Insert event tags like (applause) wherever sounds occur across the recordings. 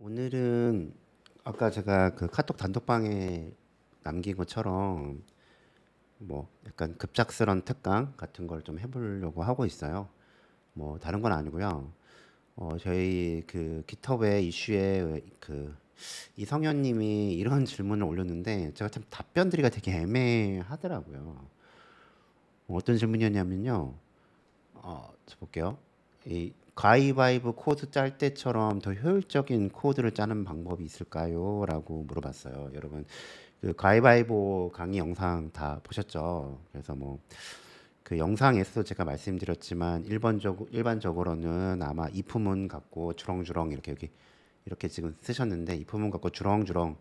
오늘은 아까 제가 그 카톡 단톡방에 남긴 것처럼 뭐 약간 급작스런 특강 같은 걸 좀 해보려고 하고 있어요. 뭐 다른 건 아니고요. 어 저희 그 기터의 이슈에 그 이성현님이 이런 (laughs) 질문을 올렸는데 제가 참 답변드리가 되게 애매하더라고요. 어, 어떤 질문이었냐면요. 어, 볼게요. 이 가위바위보 코드 짤 때처럼 더 효율적인 코드를 짜는 방법이 있을까요? 라고 물어봤어요. 여러분 그 가위바위보 강의 영상 다 보셨죠? 그래서 뭐 그 영상에서도 제가 말씀드렸지만 일반적, 일반적으로는 아마 이 품은 갖고 주렁주렁 이렇게 여기 이렇게 지금 쓰셨는데 이 품은 갖고 주렁주렁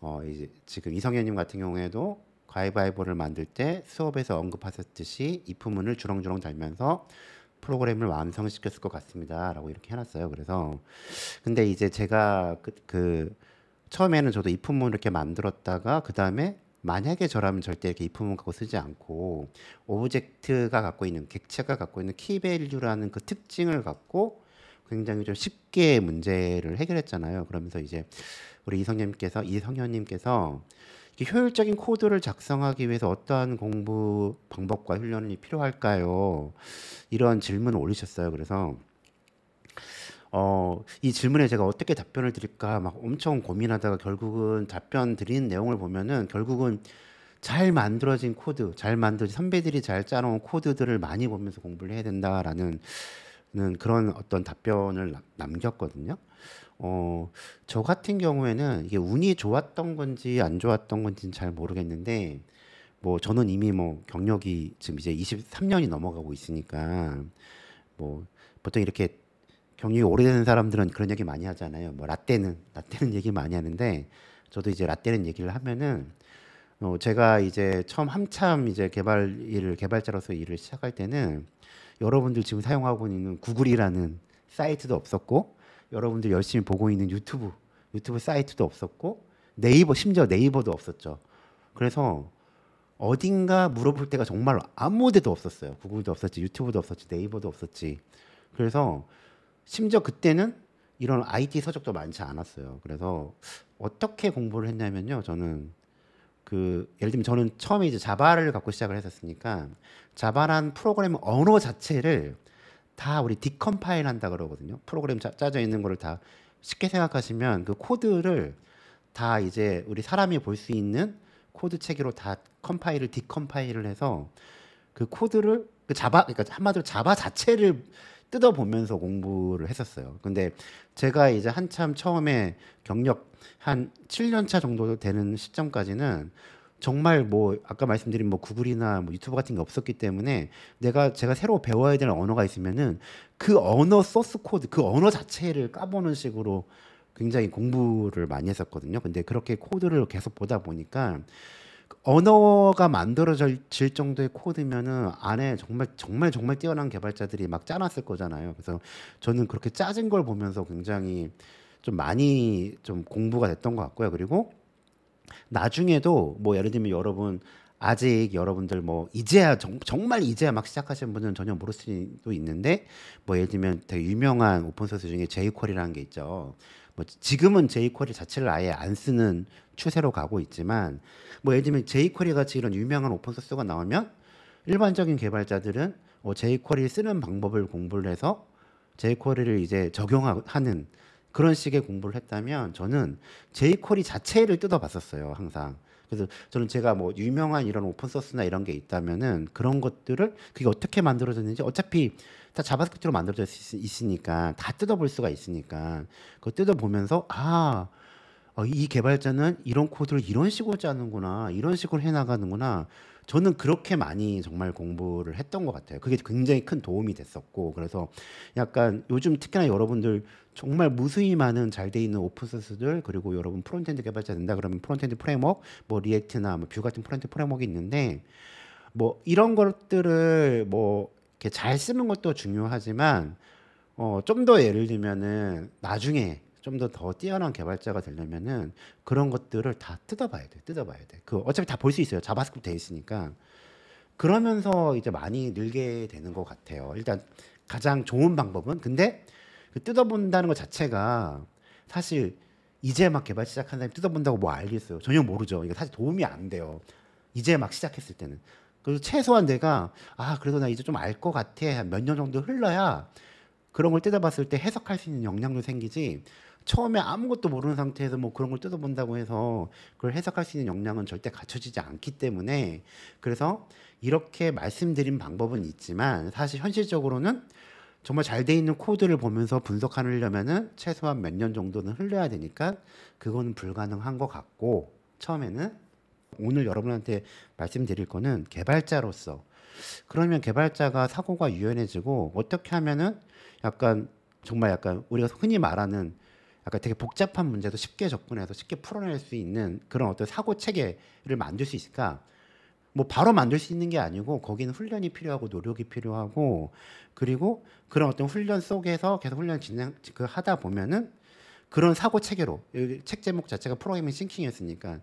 어 이제 지금 이성현님 같은 경우에도 가위바위보를 만들 때 수업에서 언급하셨듯이 이 품은을 주렁주렁 달면서 프로그램을 완성시켰을 것 같습니다라고 이렇게 해놨어요. 그래서 근데 이제 제가 그, 그 처음에는 저도 이 품문 이렇게 만들었다가 그 다음에 만약에 저라면 절대 이렇게 이 품문 갖고 쓰지 않고 오브젝트가 갖고 있는 객체가 갖고 있는 키밸류라는 그 특징을 갖고 굉장히 좀 쉽게 문제를 해결했잖아요. 그러면서 이제 우리 이성님께서 이성현님께서 효율적인 코드를 작성하기 위해서 어떠한 공부 방법과 훈련이 필요할까요? 이런 질문을 올리셨어요. 그래서 어, 이 질문에 제가 어떻게 답변을 드릴까 막 엄청 고민하다가 결국은 답변 드린 내용을 보면은 결국은 잘 만들어진 코드, 잘 만들어진 선배들이 잘 짜놓은 코드들을 많이 보면서 공부를 해야 된다라는 그런 어떤 답변을 남겼거든요. 어, 저 같은 경우에는 이게 운이 좋았던 건지 안 좋았던 건지는 잘 모르겠는데 뭐 저는 이미 뭐 경력이 지금 이제 23년이 넘어가고 있으니까 뭐 보통 이렇게 경력이 오래된 사람들은 그런 얘기 많이 하잖아요. 뭐 라떼는 라떼는 얘기 많이 하는데 저도 이제 라떼는 얘기를 하면은 어 제가 이제 처음 한참 이제 개발 일을 개발자로서 일을 시작할 때는 여러분들 지금 사용하고 있는 구글이라는 사이트도 없었고 여러분들 열심히 보고 있는 유튜브 유튜브 사이트도 없었고 네이버 심지어 네이버도 없었죠. 그래서 어딘가 물어볼 때가 정말 아무데도 없었어요. 구글도 없었지, 유튜브도 없었지, 네이버도 없었지. 그래서 심지어 그때는 이런 IT 서적도 많지 않았어요. 그래서 어떻게 공부를 했냐면요. 저는 그 예를 들면 저는 처음에 이제 자바를 갖고 시작을 했었으니까 자바란 프로그램 언어 자체를 다 우리 디컴파일 한다 그러거든요. 프로그램 짜, 짜져 있는 거를 다 쉽게 생각하시면 그 코드를 다 이제 우리 사람이 볼 수 있는 코드 체계로 다 컴파일을 디컴파일을 해서 그 코드를 그 자바 그러니까 한마디로 자바 자체를 뜯어보면서 공부를 했었어요. 근데 제가 이제 한참 처음에 경력 한 7년차 정도 되는 시점까지는 정말 뭐 아까 말씀드린 뭐 구글이나 뭐 유튜브 같은 게 없었기 때문에 내가 제가 새로 배워야 될 언어가 있으면은 그 언어 소스 코드 그 언어 자체를 까보는 식으로 굉장히 공부를 많이 했었거든요. 근데 그렇게 코드를 계속 보다 보니까 언어가 만들어질 정도의 코드면은 안에 정말 정말 정말 뛰어난 개발자들이 막 짜놨을 거잖아요. 그래서 저는 그렇게 짜진 걸 보면서 굉장히 좀 많이 좀 공부가 됐던 것 같고요. 그리고 나중에도 뭐 예를 들면 여러분 아직 여러분들 뭐 이제야 정, 말 이제야 막 시작하시는 분은 전혀 모르실 수도 있는데 뭐 예를 들면 되게 유명한 오픈 소스 중에 제이쿼리라는 게 있죠. 뭐 지금은 제이쿼리 자체를 아예 안 쓰는 추세로 가고 있지만 뭐 예를 들면 제이쿼리 같이 이런 유명한 오픈 소스가 나오면 일반적인 개발자들은 뭐제이쿼리 어 쓰는 방법을 공부를 해서 제이쿼리를 이제 적용하는 그런 식의 공부를 했다면 저는 제이콜이 자체를 뜯어봤었어요 항상 그래서 저는 제가 뭐 유명한 이런 오픈소스나 이런 게 있다면은 그런 것들을 그게 어떻게 만들어졌는지 어차피 다 자바스크립트로 만들어져 있, 으니까다 뜯어볼 수가 있으니까 그 뜯어보면서 아 어, 이 개발자는 이런 코드를 이런 식으로 짜는구나, 이런 식으로 해나가는구나. 저는 그렇게 많이 정말 공부를 했던 것 같아요. 그게 굉장히 큰 도움이 됐었고, 그래서 약간 요즘 특히나 여러분들 정말 무수히 많은 잘 돼 있는 오픈소스들 그리고 여러분 프론트엔드 개발자 된다 그러면 프론트엔드 프레임워크, 뭐 리액트나 뭐 뷰 같은 프론트 프레임워크 있는데 뭐 이런 것들을 뭐 이렇게 잘 쓰는 것도 중요하지만 어, 좀더 예를 들면은 나중에 좀더더 뛰어난 개발자가 되려면은 그런 것들을 다 뜯어봐야 돼. 뜯어봐야 돼. 그 어차피 다 볼 수 있어요. 자바스크립트 돼 있으니까. 그러면서 이제 많이 늘게 되는 것 같아요. 일단 가장 좋은 방법은 근데 그 뜯어본다는 것 자체가 사실 이제 막 개발 시작한 사람이 뜯어본다고 뭐 알겠어요? 전혀 모르죠. 이거 사실 도움이 안 돼요. 이제 막 시작했을 때는. 그래서 최소한 내가 아 그래서 나 이제 좀 알 것 같아 몇 년 정도 흘러야 그런 걸 뜯어봤을 때 해석할 수 있는 역량도 생기지 처음에 아무것도 모르는 상태에서 뭐 그런 걸 뜯어본다고 해서 그걸 해석할 수 있는 역량은 절대 갖춰지지 않기 때문에 그래서 이렇게 말씀드린 방법은 있지만 사실 현실적으로는 정말 잘 돼 있는 코드를 보면서 분석하려면은 최소한 몇 년 정도는 흘려야 되니까 그건 불가능한 것 같고 처음에는 오늘 여러분한테 말씀드릴 거는 개발자로서 그러면 개발자가 사고가 유연해지고 어떻게 하면은 약간 정말 약간 우리가 흔히 말하는 아까 되게 복잡한 문제도 쉽게 접근해서 쉽게 풀어낼 수 있는 그런 어떤 사고 체계를 만들 수 있을까? 뭐 바로 만들 수 있는 게 아니고 거기는 훈련이 필요하고 노력이 필요하고 그리고 그런 어떤 훈련 속에서 계속 훈련 진행 그 하다 보면은 그런 사고 체계로 책 제목 자체가 프로그래밍 싱킹이었으니까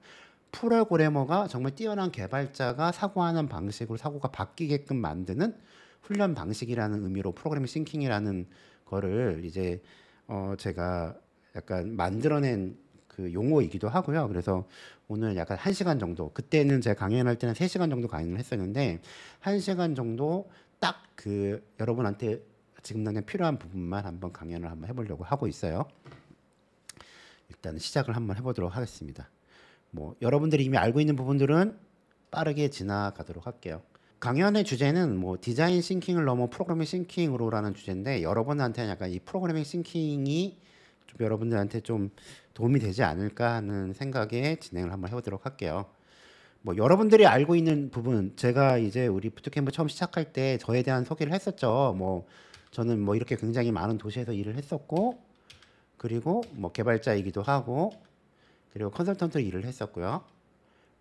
프로그래머가 정말 뛰어난 개발자가 사고하는 방식으로 사고가 바뀌게끔 만드는 훈련 방식이라는 의미로 프로그래밍 싱킹이라는 거를 이제 어 제가 약간 만들어낸 그 용어이기도 하고요. 그래서 오늘 약간 한시간 정도 그때는 제가 강연할 때는 세시간 정도 강연을 했었는데 한시간 정도 딱 그 여러분한테 지금 당장 필요한 부분만 한번 강연을 한번 해보려고 하고 있어요. 일단 시작을 한번 해보도록 하겠습니다. 뭐 여러분들이 이미 알고 있는 부분들은 빠르게 지나가도록 할게요. 강연의 주제는 뭐 디자인 싱킹을 넘어 프로그래밍 싱킹으로라는 주제인데 여러분한테는 약간 이 프로그래밍 싱킹이 좀 여러분들한테 좀 도움이 되지 않을까 하는 생각에 진행을 한번 해보도록 할게요. 뭐 여러분들이 알고 있는 부분 제가 이제 우리 부트캠프 처음 시작할 때 저에 대한 소개를 했었죠. 뭐 저는 뭐 이렇게 굉장히 많은 도시에서 일을 했었고 그리고 뭐 개발자이기도 하고 그리고 컨설턴트로 일을 했었고요.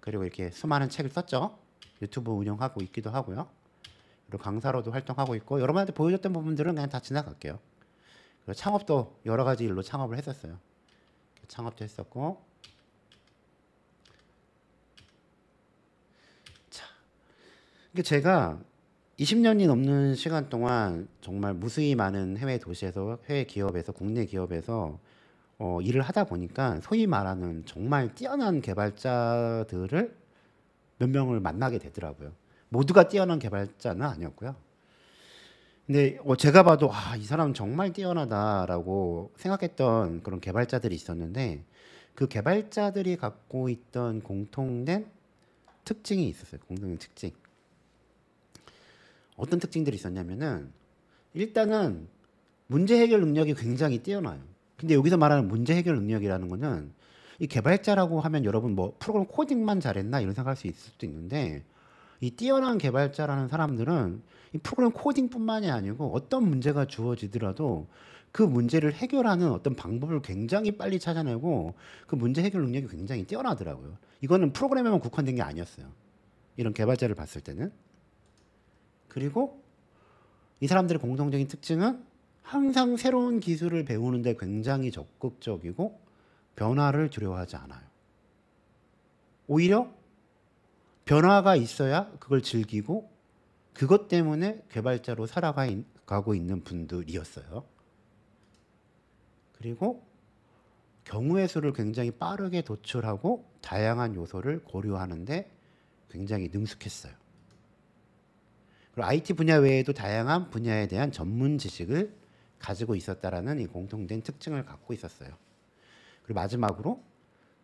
그리고 이렇게 수많은 책을 썼죠. 유튜브 운영하고 있기도 하고요. 그리고 강사로도 활동하고 있고 여러분한테 보여줬던 부분들은 그냥 다 지나갈게요. 창업도 여러 가지 일로 창업을 했었어요. 창업도 했었고 자, 이게 제가 20년이 넘는 시간 동안 정말 무수히 많은 해외 도시에서 해외 기업에서 국내 기업에서 어, 일을 하다 보니까 소위 말하는 정말 뛰어난 개발자들을 몇 명을 만나게 되더라고요. 모두가 뛰어난 개발자는 아니었고요. 근데 어, 제가 봐도 아, 이 사람 정말 뛰어나다라고 생각했던 그런 개발자들이 있었는데 그 개발자들이 갖고 있던 공통된 특징이 있었어요. 공통된 특징. 어떤 특징들이 있었냐면은 일단은 문제 해결 능력이 굉장히 뛰어나요. 근데 여기서 말하는 문제 해결 능력이라는 거는 이 개발자라고 하면 여러분 뭐 프로그램 코딩만 잘했나 이런 생각할 수 있을 수도 있는데 이 뛰어난 개발자라는 사람들은 이 프로그램 코딩뿐만이 아니고 어떤 문제가 주어지더라도 그 문제를 해결하는 어떤 방법을 굉장히 빨리 찾아내고 그 문제 해결 능력이 굉장히 뛰어나더라고요. 이거는 프로그램에만 국한된 게 아니었어요. 이런 개발자를 봤을 때는 그리고 이 사람들의 공통적인 특징은 항상 새로운 기술을 배우는데 굉장히 적극적이고 변화를 두려워하지 않아요. 오히려 변화가 있어야 그걸 즐기고 그것 때문에 개발자로 살아가고 있는 분들이었어요. 그리고 경우의 수를 굉장히 빠르게 도출하고 다양한 요소를 고려하는데 굉장히 능숙했어요. 그리고 IT 분야 외에도 다양한 분야에 대한 전문 지식을 가지고 있었다라는 이 공통된 특징을 갖고 있었어요. 그리고 마지막으로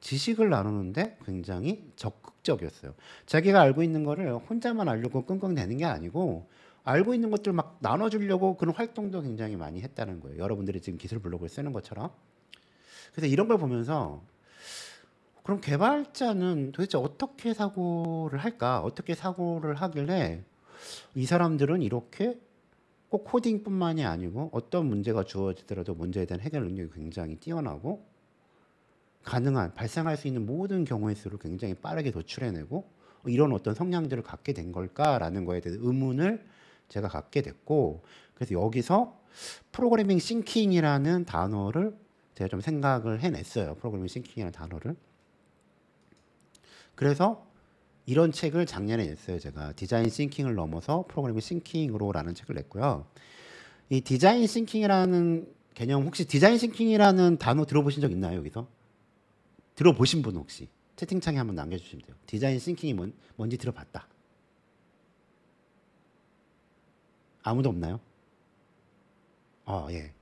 지식을 나누는데 굉장히 적극적이었어요. 자기가 알고 있는 거를 혼자만 알려고 끙끙대는 게 아니고 알고 있는 것들 막 나눠주려고 그런 활동도 굉장히 많이 했다는 거예요. 여러분들이 지금 기술 블로그를 쓰는 것처럼. 그래서 이런 걸 보면서 그럼 개발자는 도대체 어떻게 사고를 할까? 어떻게 사고를 하길래 이 사람들은 이렇게 꼭 코딩뿐만이 아니고 어떤 문제가 주어지더라도 문제에 대한 해결 능력이 굉장히 뛰어나고 가능한 발생할 수 있는 모든 경우의 수를 굉장히 빠르게 도출해내고 이런 어떤 성향들을 갖게 된 걸까라는 거에 대한 의문을 제가 갖게 됐고 그래서 여기서 프로그래밍 싱킹이라는 단어를 제가 좀 생각을 해냈어요. 프로그래밍 싱킹이라는 단어를. 그래서 이런 책을 작년에 냈어요. 제가 디자인 싱킹을 넘어서 프로그래밍 싱킹으로라는 책을 냈고요. 이 디자인 싱킹이라는 개념 혹시 디자인 싱킹이라는 단어 들어보신 적 있나요 여기서? 들어보신 분 혹시 채팅창에 한번 남겨주시면 돼요. 디자인 싱킹이 뭔, 뭔지 들어봤다. 아무도 없나요? 아 예.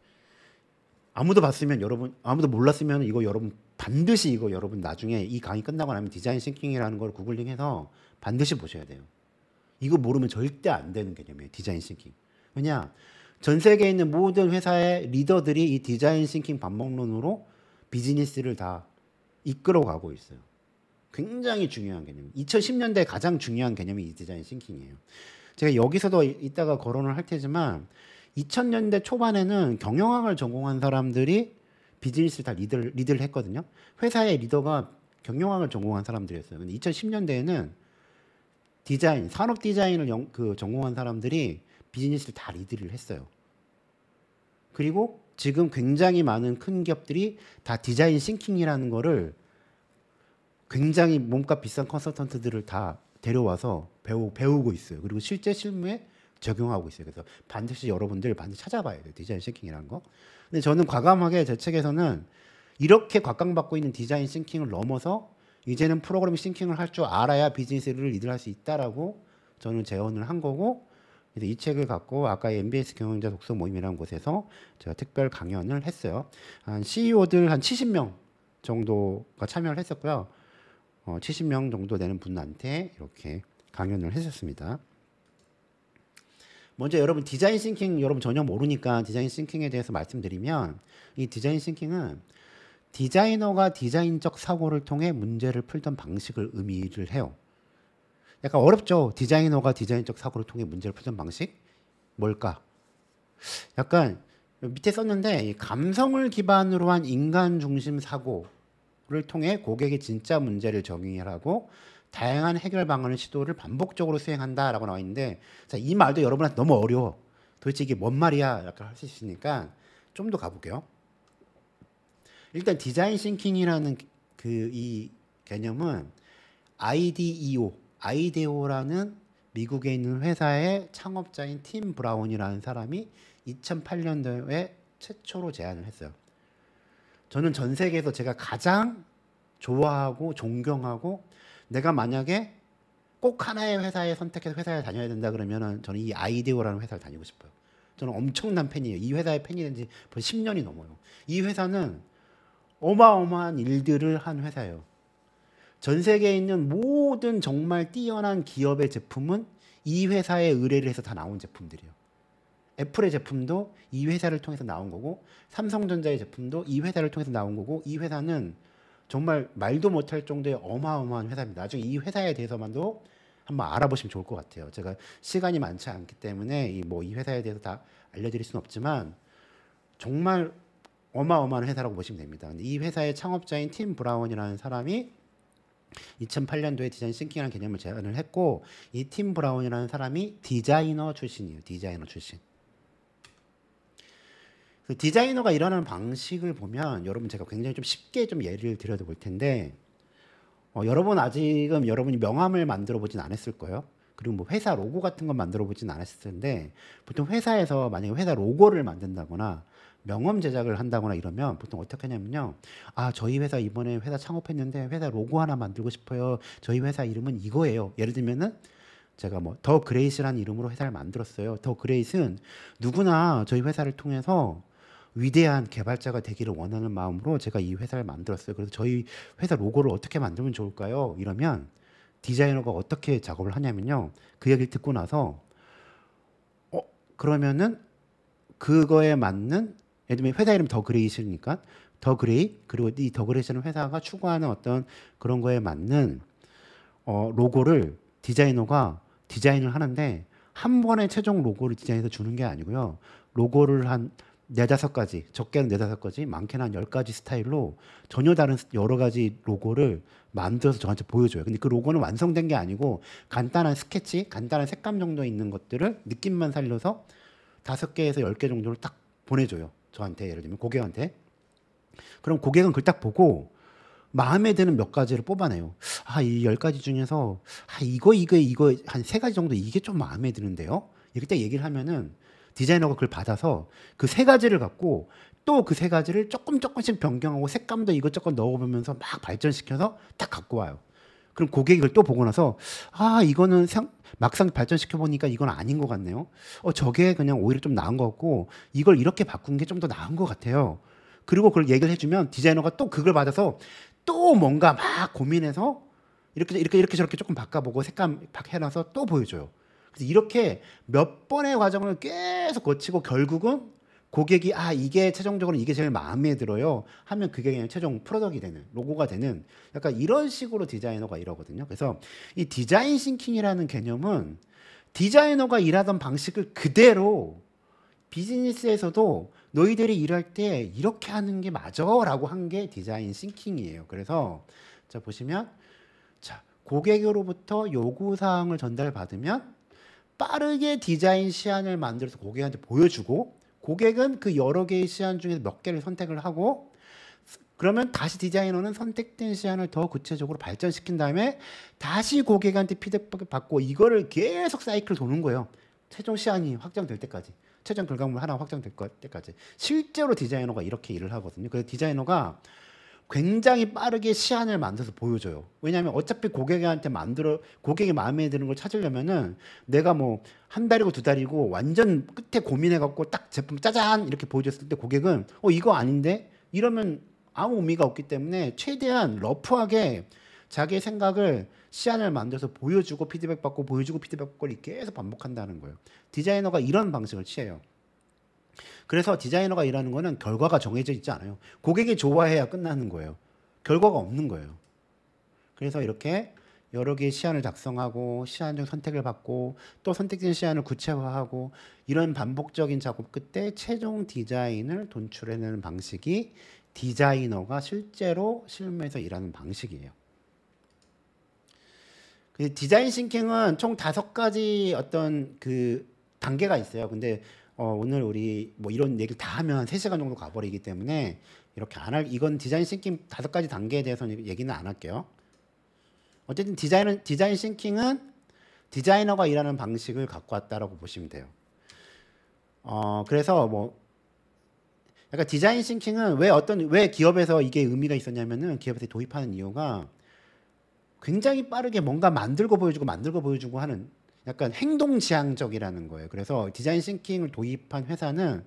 아무도 봤으면 여러분 아무도 몰랐으면 이거 여러분 반드시 이거 여러분 나중에 이 강의 끝나고 나면 디자인 싱킹이라는 걸 구글링해서 반드시 보셔야 돼요. 이거 모르면 절대 안 되는 개념이에요. 디자인 싱킹. 왜냐? 전 세계에 있는 모든 회사의 리더들이 이 디자인 싱킹 반복론으로 비즈니스를 다 이끌어가고 있어요. 굉장히 중요한 개념. 2010년대 가장 중요한 개념이 이 디자인 싱킹이에요. 제가 여기서도 이따가 거론을 할 테지만 2000년대 초반에는 경영학을 전공한 사람들이 비즈니스를 다 리드를, 리드를 했거든요. 회사의 리더가 경영학을 전공한 사람들이었어요. 근데 2010년대에는 디자인, 산업 디자인을 영, 그 전공한 사람들이 비즈니스를 다 리드를 했어요. 그리고 지금 굉장히 많은 큰 기업들이 다 디자인 싱킹이라는 거를 굉장히 몸값 비싼 컨설턴트들을 다 데려와서 배우, 배우고 있어요. 그리고 실제 실무에 적용하고 있어요. 그래서 반드시 여러분들 반드시 찾아봐야 돼요. 디자인 싱킹이라는 거. 근데 저는 과감하게 제 책에서는 이렇게 곽강받고 있는 디자인 싱킹을 넘어서 이제는 프로그램밍 싱킹을 할 줄 알아야 비즈니스를 이들 할수 있다라고 저는 제언을 한 거고 그래서 이 책을 갖고 아까 MBS 경영자 독서 모임이라는 곳에서 제가 특별 강연을 했어요. 한 CEO들 한 70명 정도가 참여를 했었고요. 어, 70명 정도 되는 분한테 이렇게 강연을 했었습니다. 먼저 여러분 디자인 싱킹 여러분 전혀 모르니까 디자인 싱킹에 대해서 말씀드리면 이 디자인 싱킹은 디자이너가 디자인적 사고를 통해 문제를 풀던 방식을 의미를 해요. 약간 어렵죠. 디자이너가 디자인적 사고를 통해 문제를 푸는 방식 뭘까? 약간 밑에 썼는데 감성을 기반으로 한 인간 중심 사고를 통해 고객의 진짜 문제를 정의하고 다양한 해결 방안의 시도를 반복적으로 수행한다라고 나와 있는데 자, 이 말도 여러분한테 너무 어려워. 도대체 이게 뭔 말이야? 약간 할 수 있으니까 좀 더 가볼게요. 일단 디자인 싱킹이라는 그 이 개념은 IDEO 아이데오라는 미국에 있는 회사의 창업자인 팀 브라운이라는 사람이 2008년도에 최초로 제안을 했어요. 저는 전 세계에서 제가 가장 좋아하고 존경하고 내가 만약에 꼭 하나의 회사에 선택해서 회사에 다녀야 된다 그러면 저는 이 아이디오라는 회사를 다니고 싶어요. 저는 엄청난 팬이에요. 이 회사의 팬이 된 지 벌써 10년이 넘어요. 이 회사는 어마어마한 일들을 한 회사예요. 전 세계에 있는 모든 정말 뛰어난 기업의 제품은 이 회사에 의뢰를 해서 다 나온 제품들이에요. 애플의 제품도 이 회사를 통해서 나온 거고 삼성전자의 제품도 이 회사를 통해서 나온 거고 이 회사는 정말 말도 못할 정도의 어마어마한 회사입니다. 나중에 이 회사에 대해서만도 한번 알아보시면 좋을 것 같아요. 제가 시간이 많지 않기 때문에 이뭐이 뭐 회사에 대해서 다 알려드릴 수는 없지만 정말 어마어마한 회사라고 보시면 됩니다. 근데 이 회사의 창업자인 팀 브라운이라는 사람이 2008년도에 디자인 싱킹이라는 개념을 제안을 했고 이 팀 브라운이라는 사람이 디자이너 출신이에요. 디자이너 출신. 그 디자이너가 일어는 방식을 보면 여러분 제가 굉장히 좀 쉽게 좀 예를 들여다볼 텐데 어, 여러분 아직은 여러분이 명함을 만들어 보진 않았을 거예요. 그리고 뭐 회사 로고 같은 건 만들어 보진 않았을 텐데 보통 회사에서 만약에 회사 로고를 만든다거나 명함 제작을 한다거나 이러면 보통 어떻게 하냐면요. 아, 저희 회사 이번에 회사 창업했는데 회사 로고 하나 만들고 싶어요. 저희 회사 이름은 이거예요. 예를 들면은 제가 뭐 더 그레이스라는 이름으로 회사를 만들었어요. 더 그레이스는 누구나 저희 회사를 통해서 위대한 개발자가 되기를 원하는 마음으로 제가 이 회사를 만들었어요. 그래서 저희 회사 로고를 어떻게 만들면 좋을까요? 이러면 디자이너가 어떻게 작업을 하냐면요. 그 얘기를 듣고 나서 어, 그러면은 그거에 맞는 예를 들면 회사 이름 더 그레이시니까 더 그레이 그리고 이 더 그레이시는 회사가 추구하는 어떤 그런 거에 맞는 어, 로고를 디자이너가 디자인을 하는데 한 번에 최종 로고를 디자인해서 주는 게 아니고요. 로고를 한 네다섯 가지, 적게는 네다섯 가지, 많게는 한 열 가지 스타일로 전혀 다른 여러 가지 로고를 만들어서 저한테 보여줘요. 근데 그 로고는 완성된 게 아니고 간단한 스케치, 간단한 색감 정도 있는 것들을 느낌만 살려서 다섯 개에서 열 개 정도를 딱 보내줘요. 저한테 예를 들면 고객한테 그럼 고객은 그걸 딱 보고 마음에 드는 몇 가지를 뽑아내요. 아, 이 열 가지 중에서 아, 이거 이거 이거 한 세 가지 정도 이게 좀 마음에 드는데요. 이렇게 딱 얘기를 하면은 디자이너가 그걸 받아서 그 세 가지를 갖고 또 그 세 가지를 조금 조금씩 변경하고 색감도 이것저것 넣어보면서 막 발전시켜서 딱 갖고 와요. 그럼 고객이 이걸 또 보고 나서 아 이거는 상, 막상 발전시켜 보니까 이건 아닌 것 같네요. 어 저게 그냥 오히려 좀 나은 것 같고 이걸 이렇게 바꾼 게 좀 더 나은 것 같아요. 그리고 그걸 얘기를 해주면 디자이너가 또 그걸 받아서 또 뭔가 막 고민해서 이렇게 이렇게 이렇게 저렇게 조금 바꿔보고 색감 해놔서 또 보여줘요. 그래서 이렇게 몇 번의 과정을 계속 거치고 결국은 고객이 아 이게 최종적으로 이게 제일 마음에 들어요 하면 그게 그냥 최종 프로덕이 되는 로고가 되는 약간 이런 식으로 디자이너가 이러거든요. 그래서 이 디자인 싱킹이라는 개념은 디자이너가 일하던 방식을 그대로 비즈니스에서도 너희들이 일할 때 이렇게 하는 게 맞아라고 한 게 디자인 싱킹이에요. 그래서 자 보시면 자 고객으로부터 요구 사항을 전달받으면 빠르게 디자인 시안을 만들어서 고객한테 보여주고 고객은 그 여러 개의 시안 중에몇 개를 선택을 하고 그러면 다시 디자이너는 선택된 시안을 더 구체적으로 발전시킨 다음에 다시 고객한테 피드백을 받고 이거를 계속 사이클 도는 거예요. 최종 시안이 확정될 때까지. 최종 결과물 하나 확정될 때까지. 실제로 디자이너가 이렇게 일을 하거든요. 그래서 디자이너가 굉장히 빠르게 시안을 만들어서 보여줘요. 왜냐하면 어차피 고객한테 만들어 고객이 마음에 드는 걸 찾으려면은 내가 뭐 한 달이고 두 달이고 완전 끝에 고민해갖고 딱 제품 짜잔 이렇게 보여줬을 때 고객은 어 이거 아닌데 이러면 아무 의미가 없기 때문에 최대한 러프하게 자기의 생각을 시안을 만들어서 보여주고 피드백 받고 보여주고 피드백 받고 이렇게 계속 반복한다는 거예요. 디자이너가 이런 방식을 취해요. 그래서 디자이너가 일하는 거는 결과가 정해져 있지 않아요. 고객이 좋아해야 끝나는 거예요. 결과가 없는 거예요. 그래서 이렇게 여러 개의 시안을 작성하고 시안 중 선택을 받고 또 선택된 시안을 구체화하고 이런 반복적인 작업 끝에 최종 디자인을 돈출해내는 방식이 디자이너가 실제로 실무에서 일하는 방식이에요. 그 디자인 싱킹은 총 다섯 가지 어떤 그 단계가 있어요. 근데 어, 오늘 우리 뭐 이런 얘기를 다 하면 3시간 정도 가버리기 때문에 이렇게 안 할 이건 디자인 싱킹 다섯 가지 단계에 대해서는 얘기는 안 할게요. 어쨌든 디자인은 디자인 싱킹은 디자이너가 일하는 방식을 갖고 왔다라고 보시면 돼요. 어, 그래서 뭐 약간 디자인 싱킹은 왜 어떤 왜 기업에서 이게 의미가 있었냐면은 기업에서 도입하는 이유가 굉장히 빠르게 뭔가 만들고 보여주고 만들고 보여주고 하는 약간 행동지향적이라는 거예요. 그래서 디자인 싱킹을 도입한 회사는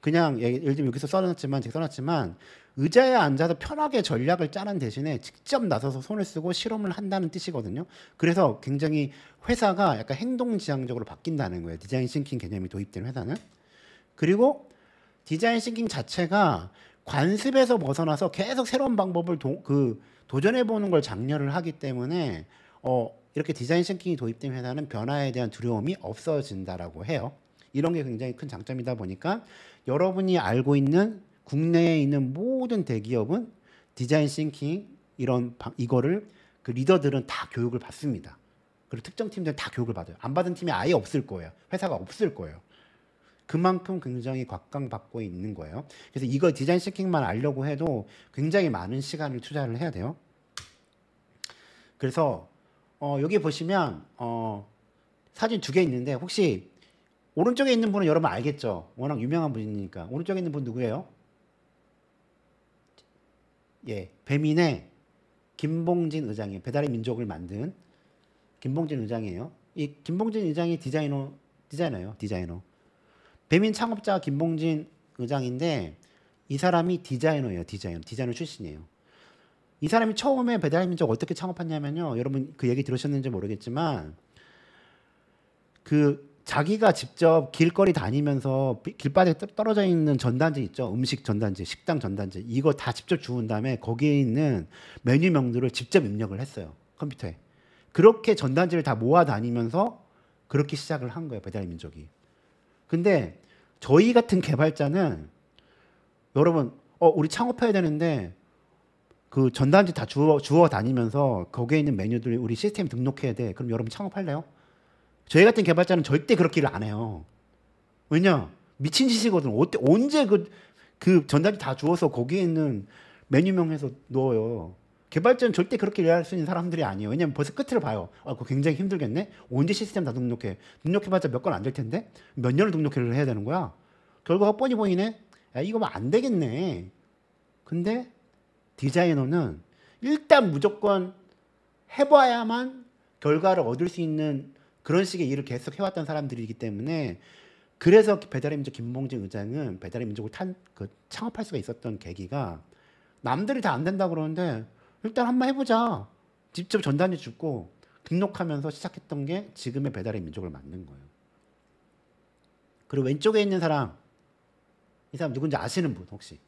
그냥 예, 예를 들면 여기서 써놨지만 제가 써놨지만 의자에 앉아서 편하게 전략을 짜는 대신에 직접 나서서 손을 쓰고 실험을 한다는 뜻이거든요. 그래서 굉장히 회사가 약간 행동지향적으로 바뀐다는 거예요. 디자인 싱킹 개념이 도입된 회사는. 그리고 디자인 싱킹 자체가 관습에서 벗어나서 계속 새로운 방법을 도, 그 도전해보는 걸 장려를 하기 때문에 어, 이렇게 디자인 싱킹이 도입된 회사는 변화에 대한 두려움이 없어진다라고 해요. 이런 게 굉장히 큰 장점이다 보니까 여러분이 알고 있는 국내에 있는 모든 대기업은 디자인 싱킹 이런 이거를 그 리더들은 다 교육을 받습니다. 그리고 특정 팀들은 다 교육을 받아요. 안 받은 팀이 아예 없을 거예요. 회사가 없을 거예요. 그만큼 굉장히 곽강받고 있는 거예요. 그래서 이거 디자인 싱킹만 알려고 해도 굉장히 많은 시간을 투자를 해야 돼요. 그래서 어, 여기 보시면 어, 사진 두 개 있는데 혹시 오른쪽에 있는 분은 여러분 알겠죠? 워낙 유명한 분이니까 오른쪽에 있는 분 누구예요? 예, 배민의 김봉진 의장이 배달의 민족을 만든 김봉진 의장이에요. 이 김봉진 의장이 디자이너 디자이너예요, 디자이너. 배민 창업자 김봉진 의장인데 이 사람이 디자이너예요, 디자이너, 디자이너 출신이에요. 이 사람이 처음에 배달의 민족 어떻게 창업했냐면요. 여러분 그 얘기 들으셨는지 모르겠지만 그 자기가 직접 길거리 다니면서 길바닥에 떨어져 있는 전단지 있죠. 음식 전단지, 식당 전단지 이거 다 직접 주운 다음에 거기에 있는 메뉴명들을 직접 입력을 했어요. 컴퓨터에. 그렇게 전단지를 다 모아 다니면서 그렇게 시작을 한 거예요. 배달의 민족이. 근데 저희 같은 개발자는 여러분, 어, 우리 창업해야 되는데 그 전단지 다 주워, 주워 다니면서 거기에 있는 메뉴들 우리 시스템 등록해야 돼. 그럼 여러분 창업할래요? 저희 같은 개발자는 절대 그렇게를 안 해요. 왜냐? 미친 짓이거든. 어때, 언제 그, 그 전단지 다 주워서 거기에 있는 메뉴명해서 넣어요. 개발자는 절대 그렇게 일할 수 있는 사람들이 아니에요. 왜냐면 벌써 끝을 봐요. 아, 그거 굉장히 힘들겠네? 언제 시스템 다 등록해? 등록해봤자 몇 건 안 될 텐데? 몇 년을 등록을 해야 되는 거야? 결과가 뻔히 보이네? 야, 이거 뭐안 되겠네. 근데 디자이너는 일단 무조건 해봐야만 결과를 얻을 수 있는 그런 식의 일을 계속 해왔던 사람들이기 때문에 그래서 배달의 민족 김봉진 의장은 배달의 민족을 탄, 그, 창업할 수가 있었던 계기가 남들이 다 안 된다 그러는데 일단 한번 해보자. 직접 전단지 줍고 등록하면서 시작했던 게 지금의 배달의 민족을 만든 거예요. 그리고 왼쪽에 있는 사람, 이 사람 누군지 아시는 분 혹시?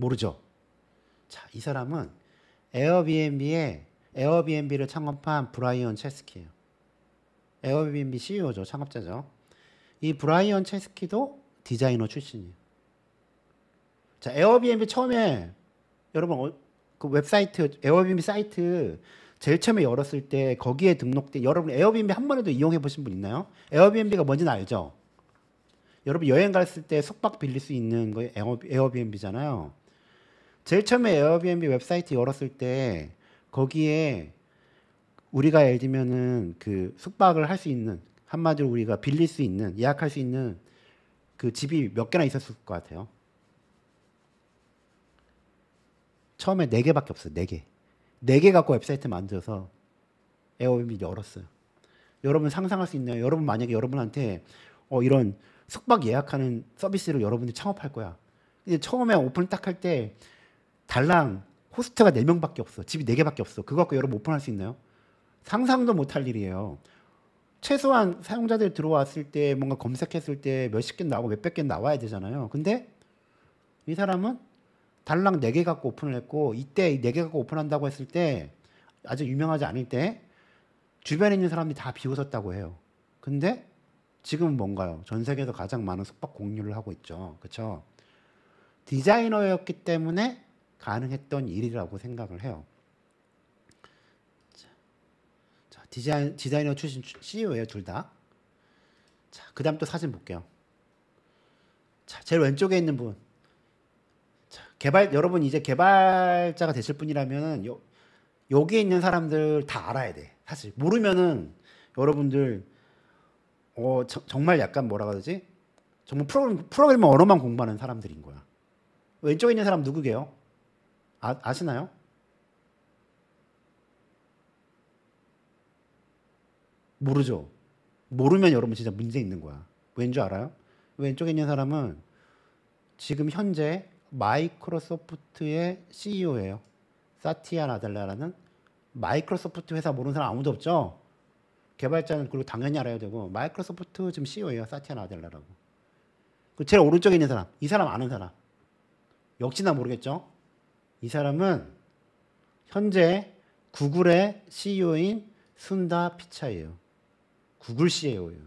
모르죠. 자, 이 사람은 에어비앤비에 에어비앤비를 창업한 브라이언 체스키예요. 에어비앤비 CEO죠. 창업자죠. 이 브라이언 체스키도 디자이너 출신이에요. 자, 에어비앤비 처음에 여러분 어, 그 웹사이트 에어비앤비 사이트 제일 처음에 열었을 때 거기에 등록돼 여러분 에어비앤비 한 번에도 이용해 보신 분 있나요? 에어비앤비가 뭔지는 알죠? 여러분 여행 갔을 때 숙박 빌릴 수 있는 거 에어, 비앤비잖아요 제일 처음에 에어비앤비 웹사이트 열었을 때 거기에 우리가 예를 들면은 그 숙박을 할 수 있는 한마디로 우리가 빌릴 수 있는 예약할 수 있는 그 집이 몇 개나 있었을 것 같아요. 처음에 네 개밖에 없어요. 네 개. 네 개 갖고 웹사이트 만들어서 에어비앤비 열었어요. 여러분 상상할 수 있나요? 여러분 만약에 여러분한테 어, 이런 숙박 예약하는 서비스를 여러분이 들 창업할 거야. 근데 처음에 오픈 딱할때 달랑 호스트가 4명밖에 없어. 집이 4개밖에 없어. 그거 갖고 여러분 오픈할 수 있나요? 상상도 못할 일이에요. 최소한 사용자들 들어왔을 때 뭔가 검색했을 때 몇 십 개 나오고 몇백 개 나와야 되잖아요. 근데 이 사람은 달랑 4개 갖고 오픈을 했고 이때 4개 갖고 오픈한다고 했을 때 아주 유명하지 않을 때 주변에 있는 사람들이 다 비웃었다고 해요. 근데 지금은 뭔가요? 전 세계에서 가장 많은 숙박 공유를 하고 있죠. 그렇죠? 디자이너였기 때문에 가능했던 일이라고 생각을 해요. 자, 디자인, 디자이너 출신 CEO예요, 둘 다. 자, 그 다음 또 사진 볼게요. 자, 제일 왼쪽에 있는 분. 자, 개발, 여러분 이제 개발자가 되실 분이라면 요, 여기 있는 사람들 다 알아야 돼. 사실. 모르면은 여러분들, 어, 저, 정말 약간 뭐라 그러지? 정말 프로그래머 언어만 공부하는 사람들인 거야. 왼쪽에 있는 사람 누구게요? 아, 아시나요? 모르죠. 모르면 여러분 진짜 문제 있는 거야. 왠줄 알아요? 왼쪽에 있는 사람은 지금 현재 마이크로소프트의 CEO예요. 사티아 나달라라는 마이크로소프트 회사 모르는 사람 아무도 없죠. 개발자는 그리고 당연히 알아야 되고 마이크로소프트 지금 CEO예요. 사티아 나달라라고. 그 제일 오른쪽에 있는 사람, 이 사람 아는 사람. 역시나 모르겠죠. 이 사람은 현재 구글의 CEO인 순다 피차예요. 구글 CEO예요.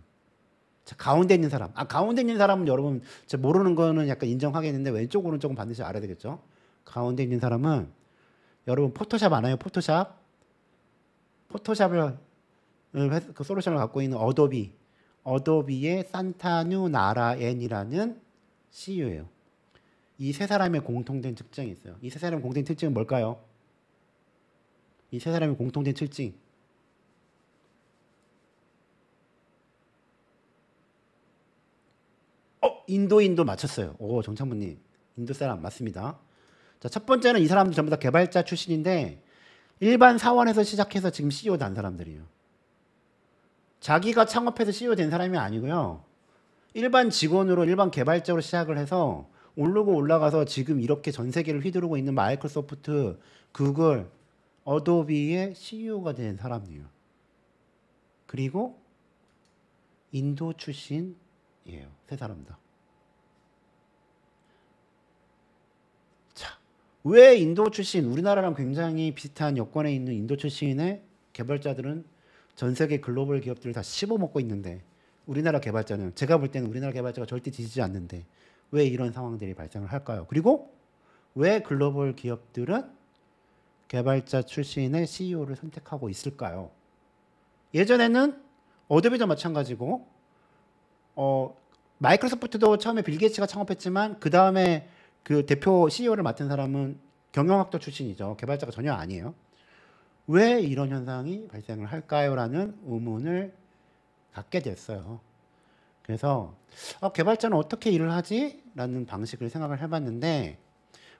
자, 가운데 있는 사람. 아, 가운데 있는 사람은 여러분 모르는 거는 약간 인정하겠는데 왼쪽 오른쪽은 반드시 알아야 되겠죠. 가운데 있는 사람은 여러분 포토샵 아나요? 포토샵? 포토샵을 그 솔루션을 갖고 있는 어도비 어도비의 산타뉴 나라엔이라는 CEO예요. 이세 사람의 공통된 특징이 있어요. 이 세 사람의 공통된 특징은 뭘까요? 이 세 사람의 공통된 특징. 어, 인도인도 맞췄어요. 오, 정찬부님. 인도 사람 맞습니다. 자, 첫 번째는 이 사람들 전부 다 개발자 출신인데 일반 사원에서 시작해서 지금 CEO 된 사람들이에요. 자기가 창업해서 CEO 된 사람이 아니고요. 일반 직원으로 일반 개발자로 시작을 해서 오르고 올라가서 지금 이렇게 전 세계를 휘두르고 있는 마이크로소프트, 구글, 어도비의 CEO가 된 사람이에요. 그리고 인도 출신이에요. 세 사람 다. 자, 왜 인도 출신, 우리나라랑 굉장히 비슷한 여권에 있는 인도 출신의 개발자들은 전 세계 글로벌 기업들을 다 씹어먹고 있는데 우리나라 개발자는 제가 볼 때는 우리나라 개발자가 절대 지지 않는데 왜 이런 상황들이 발생을 할까요? 그리고 왜 글로벌 기업들은 개발자 출신의 CEO를 선택하고 있을까요? 예전에는 어도비도 마찬가지고 어, 마이크로소프트도 처음에 빌 게이츠가 창업했지만 그 다음에 그 대표 CEO를 맡은 사람은 경영학도 출신이죠. 개발자가 전혀 아니에요. 왜 이런 현상이 발생을 할까요? 라는 의문을 갖게 됐어요. 그래서 어, 개발자는 어떻게 일을 하지? 라는 방식을 생각을 해봤는데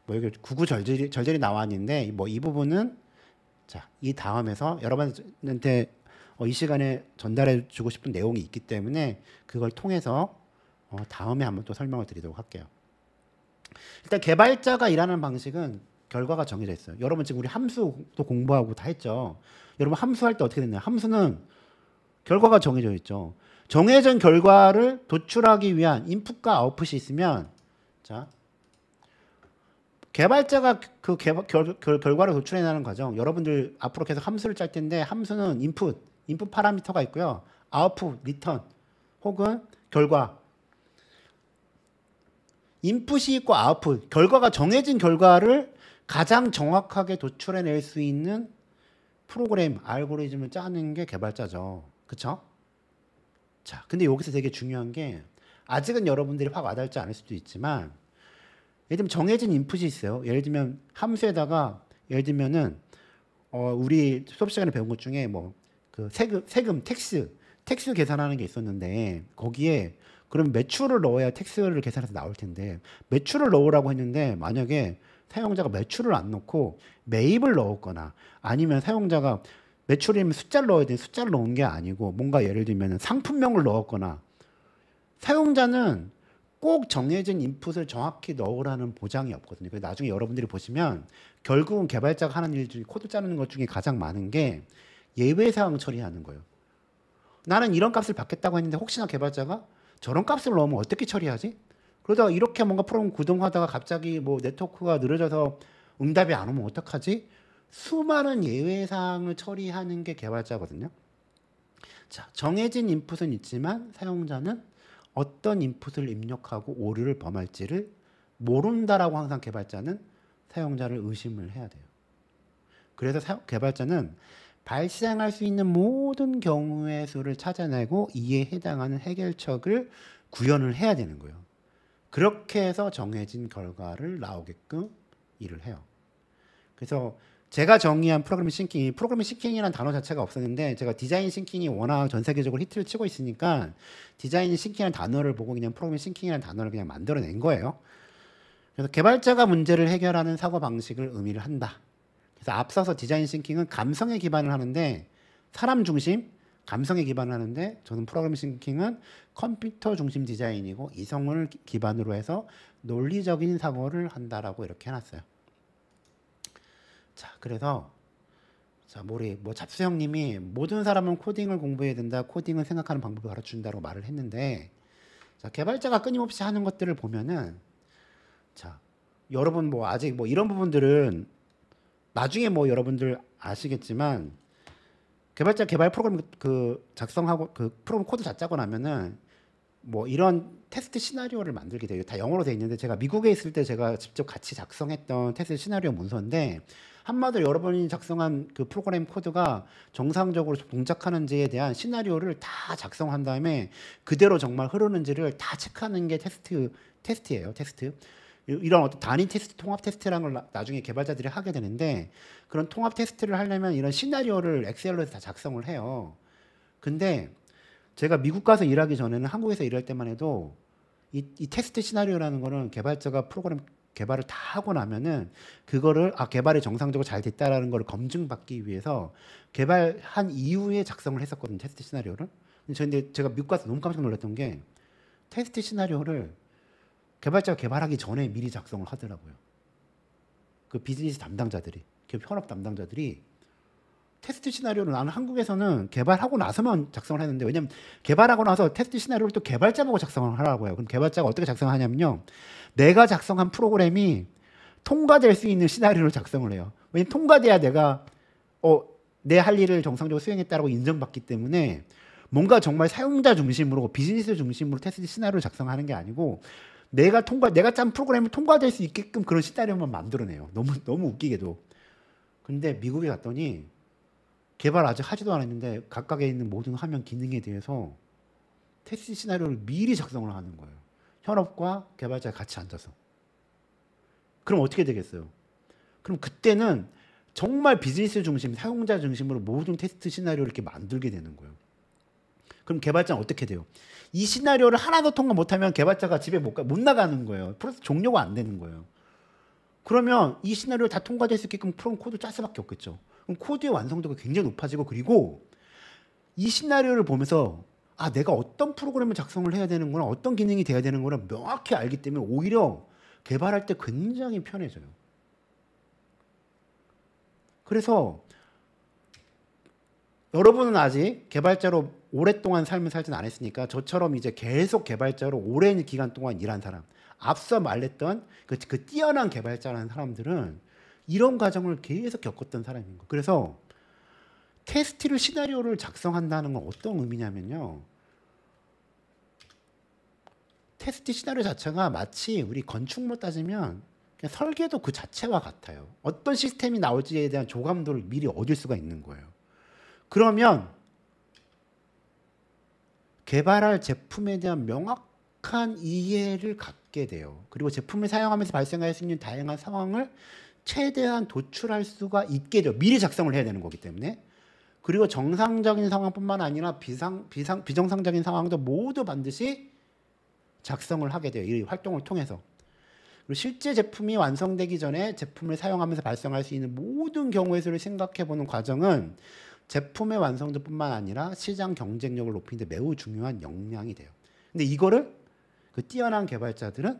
뭐 여기 구구절절이 절절이 나왔는데 뭐이 뭐 부분은 자 이 다음에서 여러분한테 어, 이 시간에 전달해 주고 싶은 내용이 있기 때문에 그걸 통해서 어, 다음에 한번 또 설명을 드리도록 할게요. 일단 개발자가 일하는 방식은 결과가 정해져 있어요. 여러분 지금 우리 함수도 공부하고 다 했죠. 여러분 함수할 때 어떻게 됐나요? 함수는 결과가 정해져 있죠. 정해진 결과를 도출하기 위한 인풋과 아웃풋이 있으면 자 개발자가 그 개발, 결, 결, 결과를 도출해내는 과정 여러분들 앞으로 계속 함수를 짤 텐데 함수는 인풋 인풋 파라미터가 있고요 아웃풋 리턴 혹은 결과 인풋이 있고 아웃풋 결과가 정해진 결과를 가장 정확하게 도출해낼 수 있는 프로그램 알고리즘을 짜는 게 개발자죠 그쵸 자, 근데 여기서 되게 중요한 게 아직은 여러분들이 확 와닿지 않을 수도 있지만 예를 들면 정해진 인풋이 있어요. 예를 들면 함수에다가 예를 들면은 어 우리 수업 시간에 배운 것 중에 뭐 그 세금 세금 텍스 텍스 계산하는 게 있었는데 거기에 그럼 매출을 넣어야 텍스를 계산해서 나올 텐데 매출을 넣으라고 했는데 만약에 사용자가 매출을 안 넣고 매입을 넣었거나 아니면 사용자가 매출이면 숫자를 넣어야 돼. 숫자를 넣은 게 아니고 뭔가 예를 들면 상품명을 넣었거나 사용자는 꼭 정해진 인풋을 정확히 넣으라는 보장이 없거든요. 그래서 나중에 여러분들이 보시면 결국은 개발자가 하는 일 중에 코드 짜는 것 중에 가장 많은 게 예외 사항 처리하는 거예요. 나는 이런 값을 받겠다고 했는데 혹시나 개발자가 저런 값을 넣으면 어떻게 처리하지? 그러다가 이렇게 뭔가 프로그램 구동하다가 갑자기 뭐 네트워크가 느려져서 응답이 안 오면 어떡하지? 수많은 예외 사항을 처리하는 게 개발자거든요. 자, 정해진 인풋은 있지만 사용자는 어떤 인풋을 입력하고 오류를 범할지를 모른다라고 항상 개발자는 사용자를 의심을 해야 돼요. 그래서 사, 개발자는 발생할 수 있는 모든 경우의 수를 찾아내고 이에 해당하는 해결책을 구현을 해야 되는 거예요. 그렇게 해서 정해진 결과를 나오게끔 일을 해요. 그래서 제가 정의한 프로그래밍 싱킹이 프로그래밍 싱킹이라는 단어 자체가 없었는데 제가 디자인 싱킹이 워낙 전 세계적으로 히트를 치고 있으니까 디자인 싱킹이라는 단어를 보고 그냥 프로그래밍 싱킹이라는 단어를 그냥 만들어낸 거예요. 그래서 개발자가 문제를 해결하는 사고 방식을 의미를 한다. 그래서 앞서서 디자인 싱킹은 감성에 기반을 하는데 사람 중심, 감성에 기반을 하는데 저는 프로그래밍 싱킹은 컴퓨터 중심 디자인이고 이성을 기반으로 해서 논리적인 사고를 한다라고 이렇게 해놨어요. 자, 그래서 자, 우리 뭐 잡수 형님이 모든 사람은 코딩을 공부해야 된다. 코딩을 생각하는 방법을 가르쳐 준다고 말을 했는데 자, 개발자가 끊임없이 하는 것들을 보면은 자, 여러분 뭐 아직 뭐 이런 부분들은 나중에 뭐 여러분들 아시겠지만 개발자 개발 프로그램 그 작성하고 그 프로그램 코드 잘 짜고 나면은 뭐 이런 테스트 시나리오를 만들게 돼요. 다 영어로 돼 있는데 제가 미국에 있을 때 제가 직접 같이 작성했던 테스트 시나리오 문서인데 한마디로 여러분이 작성한 그 프로그램 코드가 정상적으로 동작하는지에 대한 시나리오를 다 작성한 다음에 그대로 정말 흐르는지를 다 체크하는 게 테스트 테스트예요. 테스트. 이런 어떤 단위 테스트, 통합 테스트라는 걸 나중에 개발자들이 하게 되는데 그런 통합 테스트를 하려면 이런 시나리오를 엑셀로 해서 다 작성을 해요. 근데 제가 미국 가서 일하기 전에는 한국에서 일할 때만 해도 이, 이 테스트 시나리오라는 거는 개발자가 프로그램 개발을 다 하고 나면은 그거를 아 개발이 정상적으로 잘 됐다라는 걸 검증받기 위해서 개발한 이후에 작성을 했었거든요 테스트 시나리오를 근데, 저, 근데 제가 미국 가서 너무 깜짝 놀랐던 게 테스트 시나리오를 개발자가 개발하기 전에 미리 작성을 하더라고요 그 비즈니스 담당자들이 그 현업 담당자들이 테스트 시나리오를 나는 한국에서는 개발하고 나서만 작성을 했는데 왜냐면 개발하고 나서 테스트 시나리오를 또개발자보고 작성을 하라고 해요. 그럼 개발자가 어떻게 작성하냐면요. 내가 작성한 프로그램이 통과될 수 있는 시나리오를 작성을 해요. 왜냐면 통과돼야 내가 어, 내 할 일을 정상적으로 수행했다고 인정받기 때문에 뭔가 정말 사용자 중심으로 비즈니스 중심으로 테스트 시나리오를 작성하는 게 아니고 내가 통과 내가 짠 프로그램이 통과될 수 있게끔 그런 시나리오만 만들어내요. 너무 너무 웃기게도. 근데 미국에 갔더니 개발 아직 하지도 않았는데 각각에 있는 모든 화면 기능에 대해서 테스트 시나리오를 미리 작성을 하는 거예요. 현업과 개발자가 같이 앉아서. 그럼 어떻게 되겠어요? 그럼 그때는 정말 비즈니스 중심, 사용자 중심으로 모든 테스트 시나리오를 이렇게 만들게 되는 거예요. 그럼 개발자는 어떻게 돼요? 이 시나리오를 하나도 통과 못하면 개발자가 집에 못, 가, 못 나가는 거예요. 프로세스 종료가 안 되는 거예요. 그러면 이 시나리오 다 통과될 수 있게끔 프롬 코드 짤 수밖에 없겠죠. 그럼 코드의 완성도가 굉장히 높아지고 그리고 이 시나리오를 보면서 아 내가 어떤 프로그램을 작성을 해야 되는구나 어떤 기능이 돼야 되는구나 명확히 알기 때문에 오히려 개발할 때 굉장히 편해져요. 그래서 여러분은 아직 개발자로 오랫동안 삶을 살진 않았으니까 저처럼 이제 계속 개발자로 오랜 기간 동안 일한 사람 앞서 말했던 그, 그 뛰어난 개발자라는 사람들은 이런 과정을 계속 겪었던 사람인 거. 그래서 테스트를 시나리오를 작성한다는 건 어떤 의미냐면요. 테스트 시나리오 자체가 마치 우리 건축물 따지면 설계도 그 자체와 같아요. 어떤 시스템이 나올지에 대한 조감도를 미리 얻을 수가 있는 거예요. 그러면 개발할 제품에 대한 명확한 이해를 갖게 돼요. 그리고 제품을 사용하면서 발생할 수 있는 다양한 상황을 최대한 도출할 수가 있게 돼요. 미리 작성을 해야 되는 거기 때문에. 그리고 정상적인 상황뿐만 아니라 비상, 비상, 비정상적인 상황도 모두 반드시 작성을 하게 돼요. 이 활동을 통해서. 그리고 실제 제품이 완성되기 전에 제품을 사용하면서 발생할 수 있는 모든 경우의 수를 생각해 보는 과정은 제품의 완성도뿐만 아니라 시장 경쟁력을 높이는 데 매우 중요한 역량이 돼요. 근데 이거를 그 뛰어난 개발자들은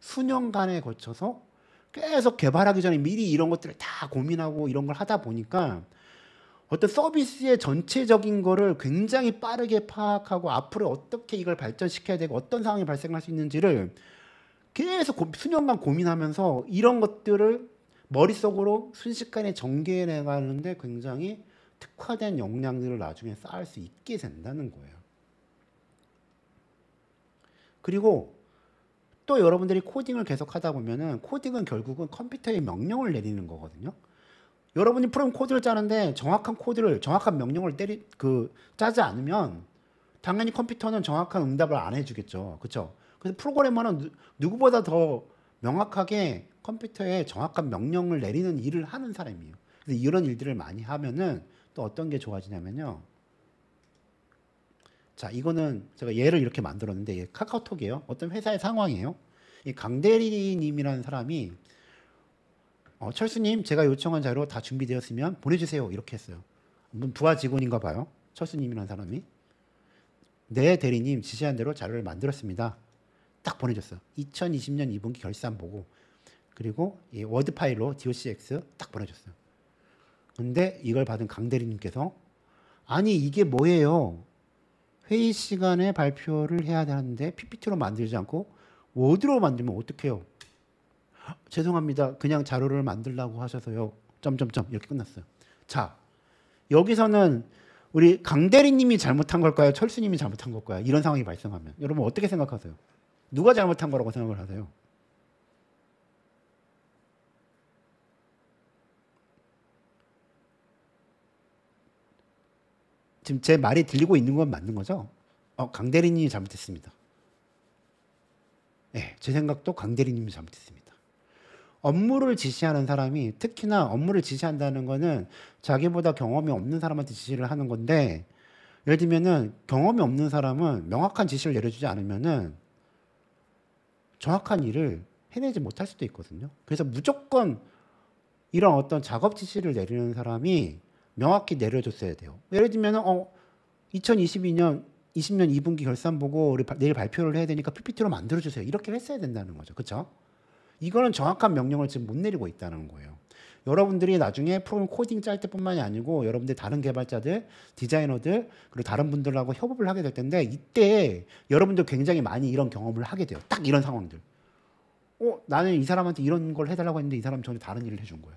수년간에 거쳐서 계속 개발하기 전에 미리 이런 것들을 다 고민하고 이런 걸 하다 보니까 어떤 서비스의 전체적인 거를 굉장히 빠르게 파악하고 앞으로 어떻게 이걸 발전시켜야 되고 어떤 상황이 발생할 수 있는지를 계속 고, 수년간 고민하면서 이런 것들을 머릿속으로 순식간에 전개해 나가는데 굉장히 특화된 역량들을 나중에 쌓을 수 있게 된다는 거예요. 그리고 또 여러분들이 코딩을 계속 하다 보면은 코딩은 결국은 컴퓨터에 명령을 내리는 거거든요. 여러분이 프로그램 코드를 짜는데 정확한 코드를 정확한 명령을 때리 그 짜지 않으면 당연히 컴퓨터는 정확한 응답을 안 해주겠죠. 그렇죠? 그래서 프로그래머는 누, 구보다더 명확하게 컴퓨터에 정확한 명령을 내리는 일을 하는 사람이에요. 그래서 이런 일들을 많이 하면은 또 어떤 게 좋아지냐면요. 자, 이거는 제가 예를 이렇게 만들었는데 카카오톡이에요. 어떤 회사의 상황이에요. 이 강대리님이라는 사람이 어, 철수님 제가 요청한 자료 다 준비되었으면 보내주세요 이렇게 했어요. 뭐 부하 직원인가 봐요. 철수님이라는 사람이 네 대리님 지시한 대로 자료를 만들었습니다. 딱 보내줬어요. 2020년 2분기 결산 보고 그리고 이 워드 파일로 docx 딱 보내줬어요. 근데 이걸 받은 강 대리님께서 아니 이게 뭐예요? 회의 시간에 발표를 해야 되는데 PPT로 만들지 않고 워드로 만들면 어떡해요? 죄송합니다. 그냥 자료를 만들라고 하셔서요. 점점점 이렇게 끝났어요. 자, 여기서는 우리 강대리님이 잘못한 걸까요? 철수님이 잘못한 걸까요? 이런 상황이 발생하면 여러분 어떻게 생각하세요? 누가 잘못한 거라고 생각을 하세요? 지금 제 말이 들리고 있는 건 맞는 거죠? 어, 강대리님이 잘못했습니다. 예, 네, 제 생각도 강대리님이 잘못했습니다. 업무를 지시하는 사람이 특히나 업무를 지시한다는 거는 자기보다 경험이 없는 사람한테 지시를 하는 건데 예를 들면은 경험이 없는 사람은 명확한 지시를 내려주지 않으면은 정확한 일을 해내지 못할 수도 있거든요. 그래서 무조건 이런 어떤 작업 지시를 내리는 사람이 명확히 내려줬어야 돼요. 예를 들면 어 2022년 20년 2분기 결산 보고 우리 내일 발표를 해야 되니까 PPT로 만들어 주세요. 이렇게 했어야 된다는 거죠. 그렇죠? 이거는 정확한 명령을 지금 못 내리고 있다는 거예요. 여러분들이 나중에 프로그램 코딩 짤 때뿐만이 아니고 여러분들 다른 개발자들, 디자이너들 그리고 다른 분들하고 협업을 하게 될 텐데 이때 여러분들 굉장히 많이 이런 경험을 하게 돼요. 딱 이런 상황들. 어, 나는 이 사람한테 이런 걸 해달라고 했는데 이 사람 전혀 다른 일을 해준 거예요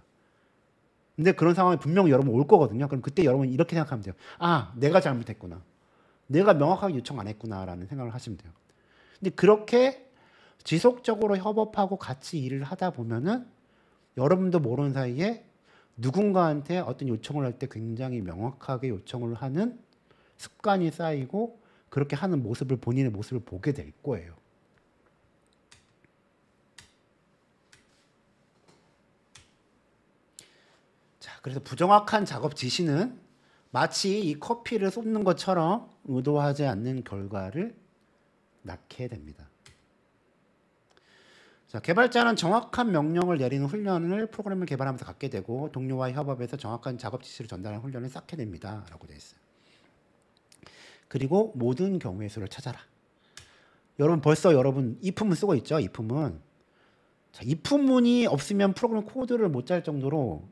근데 그런 상황이 분명 여러분 올 거거든요. 그럼 그때 여러분 이렇게 생각하면 돼요. 아, 내가 잘못했구나. 내가 명확하게 요청 안 했구나라는 생각을 하시면 돼요. 근데 그렇게 지속적으로 협업하고 같이 일을 하다 보면은 여러분도 모르는 사이에 누군가한테 어떤 요청을 할 때 굉장히 명확하게 요청을 하는 습관이 쌓이고 그렇게 하는 모습을 본인의 모습을 보게 될 거예요. 그래서 부정확한 작업 지시는 마치 이 커피를 쏟는 것처럼 의도하지 않는 결과를 낳게 됩니다. 자, 개발자는 정확한 명령을 내리는 훈련을 프로그램을 개발하면서 갖게 되고 동료와 협업에서 정확한 작업 지시를 전달하는 훈련을 쌓게 됩니다. 라고 되어 있어요. 그리고 모든 경우의 수를 찾아라. 여러분 벌써 여러분 이품문 쓰고 있죠? 이품문. 자, 이품문이 없으면 프로그램 코드를 못 짤 정도로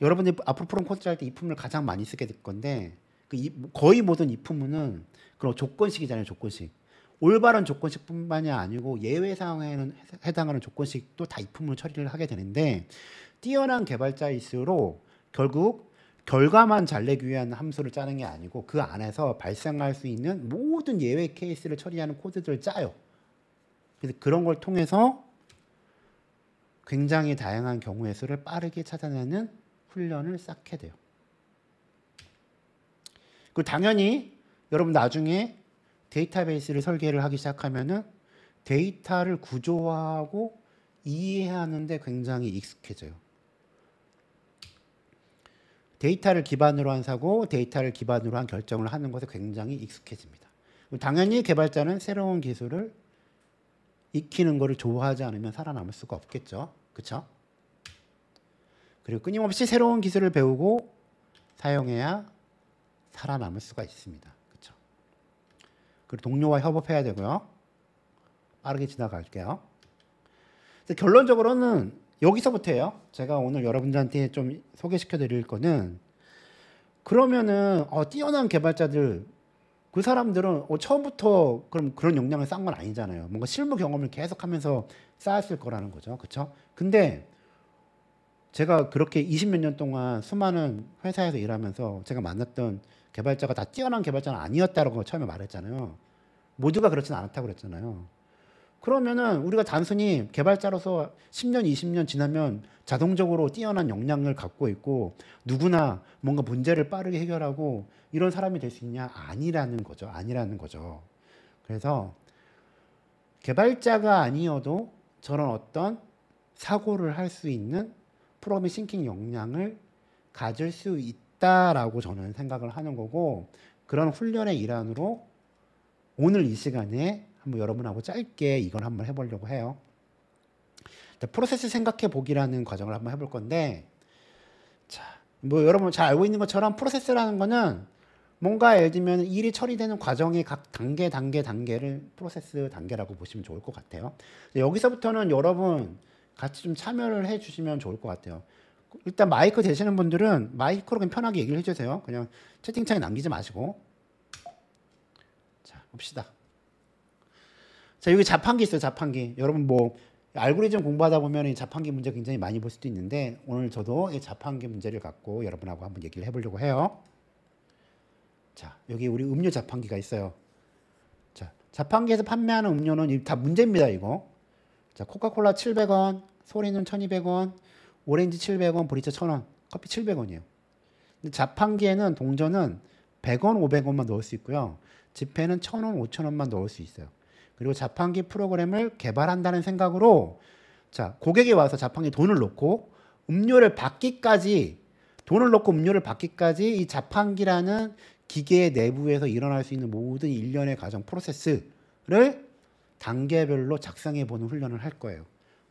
여러분이 앞으로 프롬 콘트 할때 이 품을 가장 많이 쓰게 될 건데 그 이, 거의 모든 이 품은 그런 조건식이잖아요. 조건식. 올바른 조건식뿐만이 아니고 예외 상황에는 해당하는 조건식도 다 이 품으로 처리를 하게 되는데 뛰어난 개발자일수록 결국 결과만 잘 내기 위한 함수를 짜는 게 아니고 그 안에서 발생할 수 있는 모든 예외 케이스를 처리하는 코드들을 짜요. 그래서 그런 걸 통해서 굉장히 다양한 경우의 수를 빠르게 찾아내는 훈련을 쌓게 돼요. 그 당연히 여러분 나중에 데이터베이스를 설계를 하기 시작하면은 데이터를 구조화하고 이해하는데 굉장히 익숙해져요. 데이터를 기반으로 한 사고, 데이터를 기반으로 한 결정을 하는 것에 굉장히 익숙해집니다. 당연히 개발자는 새로운 기술을 익히는 것을 좋아하지 않으면 살아남을 수가 없겠죠. 그렇죠? 그리고 끊임없이 새로운 기술을 배우고 사용해야 살아남을 수가 있습니다. 그리고 동료와 협업해야 되고요. 빠르게 지나갈게요. 결론적으로는 여기서부터예요. 제가 오늘 여러분들한테 좀 소개시켜 드릴 거는 그러면은 어, 뛰어난 개발자들 그 사람들은 어, 처음부터 그럼 그런 역량을 쌓은 건 아니잖아요. 뭔가 실무 경험을 계속하면서 쌓았을 거라는 거죠. 그렇죠? 근데 제가 그렇게 20몇 년 동안 수많은 회사에서 일하면서 제가 만났던 개발자가 다 뛰어난 개발자는 아니었다라고 처음에 말했잖아요. 모두가 그렇진 않다고 았 그랬잖아요. 그러면은 우리가 단순히 개발자로서 10년, 20년 지나면 자동적으로 뛰어난 역량을 갖고 있고 누구나 뭔가 문제를 빠르게 해결하고 이런 사람이 될 수 있냐? 아니라는 거죠. 아니라는 거죠. 그래서 개발자가 아니어도 저런 어떤 사고를 할 수 있는 프로미싱킹 역량을 가질 수 있다라고 저는 생각을 하는 거고 그런 훈련의 일환으로 오늘 이 시간에 한번 여러분하고 짧게 이걸 한번 해보려고 해요. 프로세스 생각해 보기라는 과정을 한번 해볼 건데 자, 뭐 여러분 잘 알고 있는 것처럼 프로세스라는 거는 뭔가 예를 들면 일이 처리되는 과정의 각 단계 단계 단계를 프로세스 단계라고 보시면 좋을 것 같아요. 여기서부터는 여러분 같이 좀 참여를 해주시면 좋을 것 같아요. 일단 마이크 되시는 분들은 마이크로 그냥 편하게 얘기를 해주세요. 그냥 채팅창에 남기지 마시고. 자, 봅시다. 자, 여기 자판기 있어요, 자판기. 여러분 뭐 알고리즘 공부하다 보면 이 자판기 문제 굉장히 많이 볼 수도 있는데 오늘 저도 이 자판기 문제를 갖고 여러분하고 한번 얘기를 해보려고 해요. 자, 여기 우리 음료 자판기가 있어요. 자, 자판기에서 판매하는 음료는 다 문제입니다, 이거. 자, 코카콜라 700원, 소리는 1200원, 오렌지 700원, 보리차 1000원, 커피 700원이에요. 근데 자판기에는 동전은 100원, 500원만 넣을 수 있고요. 지폐는 1000원, 5000원만 넣을 수 있어요. 그리고 자판기 프로그램을 개발한다는 생각으로 자, 고객이 와서 자판기 돈을 넣고 음료를 받기까지 돈을 넣고 음료를 받기까지 이 자판기라는 기계 내부에서 일어날 수 있는 모든 일련의 과정 프로세스를 단계별로 작성해 보는 훈련을 할 거예요.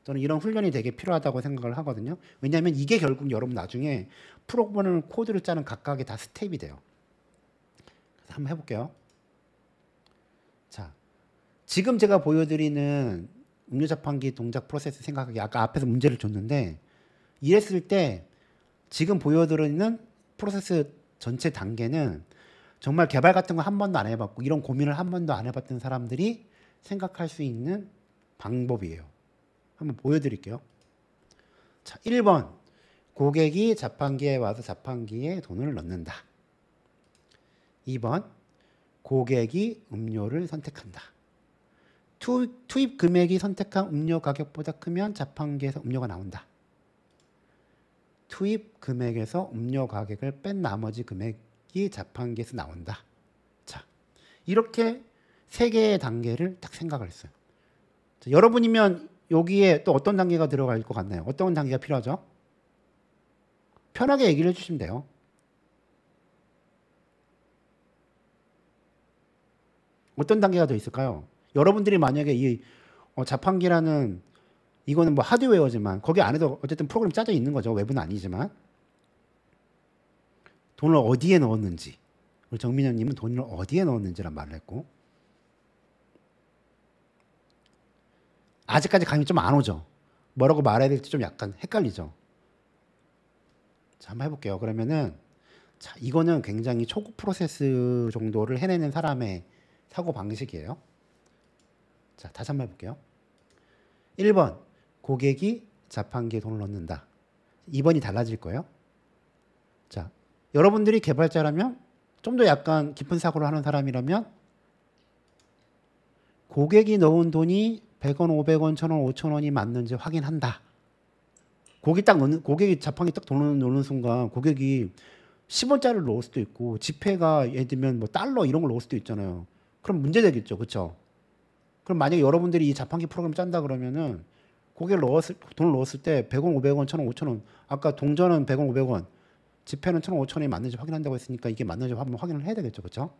저는 이런 훈련이 되게 필요하다고 생각을 하거든요. 왜냐하면 이게 결국 여러분 나중에 프로그램을 코드를 짜는 각각의 다 스텝이 돼요. 그래서 한번 해볼게요. 자, 지금 제가 보여드리는 음료 자판기 동작 프로세스 생각하기 아까 앞에서 문제를 줬는데 이랬을 때 지금 보여드리는 프로세스 전체 단계는 정말 개발 같은 거 한 번도 안 해봤고 이런 고민을 한 번도 안 해봤던 사람들이 생각할 수 있는 방법이에요. 한번 보여드릴게요. 자, 1번. 고객이 자판기에 와서 자판기에 돈을 넣는다. 2번. 고객이 음료를 선택한다. 투, 투입 금액이 선택한 음료 가격보다 크면 자판기에서 음료가 나온다. 투입 금액에서 음료 가격을 뺀 나머지 금액이 자판기에서 나온다. 자, 이렇게 세 개의 단계를 딱 생각을 했어요. 여러분이면 여기에 또 어떤 단계가 들어갈 것 같나요? 어떤 단계가 필요하죠? 편하게 얘기를 해주시면 돼요. 어떤 단계가 더 있을까요? 여러분들이 만약에 이 어, 자판기라는 이거는 뭐 하드웨어지만 거기 안에도 어쨌든 프로그램 짜져 있는 거죠. 웹은 아니지만 돈을 어디에 넣었는지 우리 정민현님은 돈을 어디에 넣었는지란 말을 했고 아직까지 강의 좀 안 오죠. 뭐라고 말해야 될지 좀 약간 헷갈리죠. 자, 한번 해볼게요. 그러면은 자, 이거는 굉장히 초급 프로세스 정도를 해내는 사람의 사고 방식이에요. 자, 다시 한번 해볼게요. 1번 고객이 자판기에 돈을 넣는다. 2번이 달라질 거예요. 자, 여러분들이 개발자라면 좀 더 약간 깊은 사고를 하는 사람이라면 고객이 넣은 돈이 100원, 500원, 1000원, 5000원이 맞는지 확인한다. 고객이 딱 넣는, 고객이 자판기 딱 도는, 놓는 순간 고객이 10원짜리를 넣을 수도 있고 지폐가 예를 들면 뭐 달러 이런 걸 넣을 수도 있잖아요. 그럼 문제 되겠죠. 그렇죠? 그럼 만약에 여러분들이 이 자판기 프로그램 짠다 그러면은 고객을 넣었을 돈을 넣었을 때 100원, 500원, 1000원, 5000원 아까 동전은 100원, 500원 지폐는 1000원, 5000원이 맞는지 확인한다고 했으니까 이게 맞는지 한번 확인을 해야 되겠죠. 그렇죠?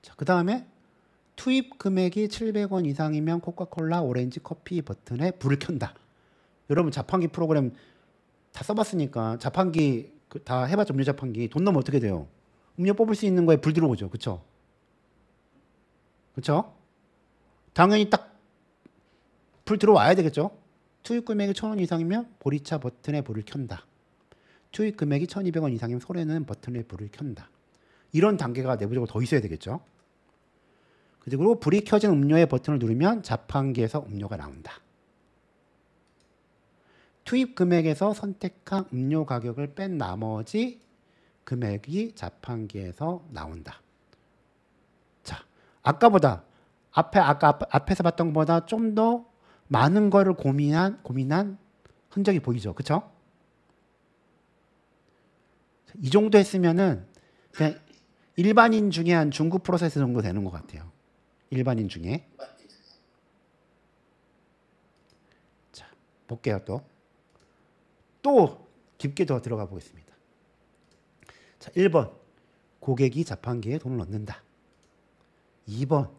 자, 그다음에 투입 금액이 700원 이상이면 코카콜라 오렌지 커피 버튼에 불을 켠다. 여러분 자판기 프로그램 다 써봤으니까 자판기 그 다 해봤죠 음료 자판기 돈 넣으면 어떻게 돼요? 음료 뽑을 수 있는 거에 불 들어오죠, 그렇죠? 그렇죠? 당연히 딱 불 들어와야 되겠죠? 투입 금액이 1,000원 이상이면 보리차 버튼에 불을 켠다. 투입 금액이 1,200원 이상이면 소래는 버튼에 불을 켠다. 이런 단계가 내부적으로 더 있어야 되겠죠? 그리고 불이 켜진 음료의 버튼을 누르면 자판기에서 음료가 나온다. 투입 금액에서 선택한 음료 가격을 뺀 나머지 금액이 자판기에서 나온다. 자, 아까보다 앞에 아까 앞에서 봤던 것보다 좀 더 많은 거를 고민한 고민한 흔적이 보이죠. 그렇죠? 이 정도 했으면은 그냥 일반인 중에 한 중급 프로세스 정도 되는 것 같아요. 일반인 중에 자 볼게요 또또 깊게 더 들어가 보겠습니다 자 1번 고객이 자판기에 돈을 넣는다 2번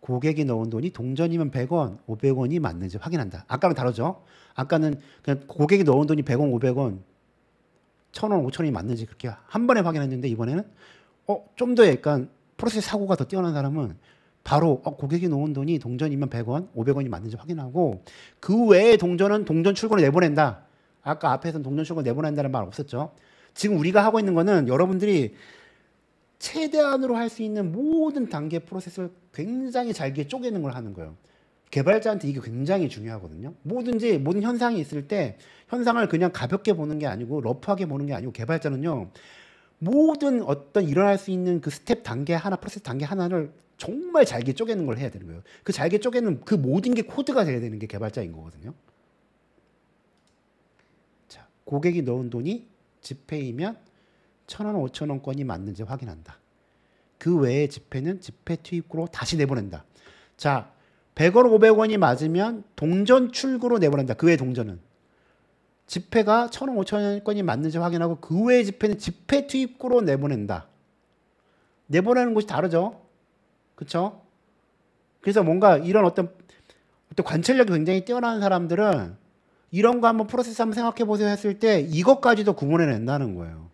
고객이 넣은 돈이 동전이면 100원, 500원이 맞는지 확인한다. 아까랑 다르죠? 아까는 그냥 고객이 넣은 돈이 100원, 500원, 1000원, 5000원이 맞는지 그렇게 한 번에 확인했는데 이번에는 어, 좀 더 약간 프로세스 사고가 더 뛰어난 사람은 바로 어, 고객이 놓은 돈이 동전이면 100원, 500원이 맞는지 확인하고 그 외에 동전은 동전 출고를 내보낸다. 아까 앞에서는 동전 출고를 내보낸다는 말 없었죠. 지금 우리가 하고 있는 거는 여러분들이 최대한으로 할 수 있는 모든 단계 프로세스를 굉장히 잘게 쪼개는 걸 하는 거예요. 개발자한테 이게 굉장히 중요하거든요. 뭐든지 모든 현상이 있을 때 현상을 그냥 가볍게 보는 게 아니고 러프하게 보는 게 아니고 개발자는요. 모든 어떤 일어날 수 있는 그 스텝 단계 하나 프로세스 단계 하나를 정말 잘게 쪼개는 걸 해야 되는 거예요. 그 잘게 쪼개는 그 모든 게 코드가 돼야 되는 게 개발자인 거거든요. 자, 고객이 넣은 돈이 지폐이면 천 원, 오천 원권이 맞는지 확인한다. 그 외의 지폐는 지폐 투입구로 다시 내보낸다. 자, 100원, 500원이 맞으면 동전 출구로 내보낸다. 그 외 동전은. 지폐가 천원 오천 원권이 맞는지 확인하고 그 외의 지폐는 지폐 투입구로 내보낸다. 내보내는 곳이 다르죠. 그렇죠? 그래서 뭔가 이런 어떤 어떤 관찰력이 굉장히 뛰어난 사람들은 이런 거 한번 프로세스 한번 생각해 보세요 했을 때 이것까지도 구분해 낸다는 거예요.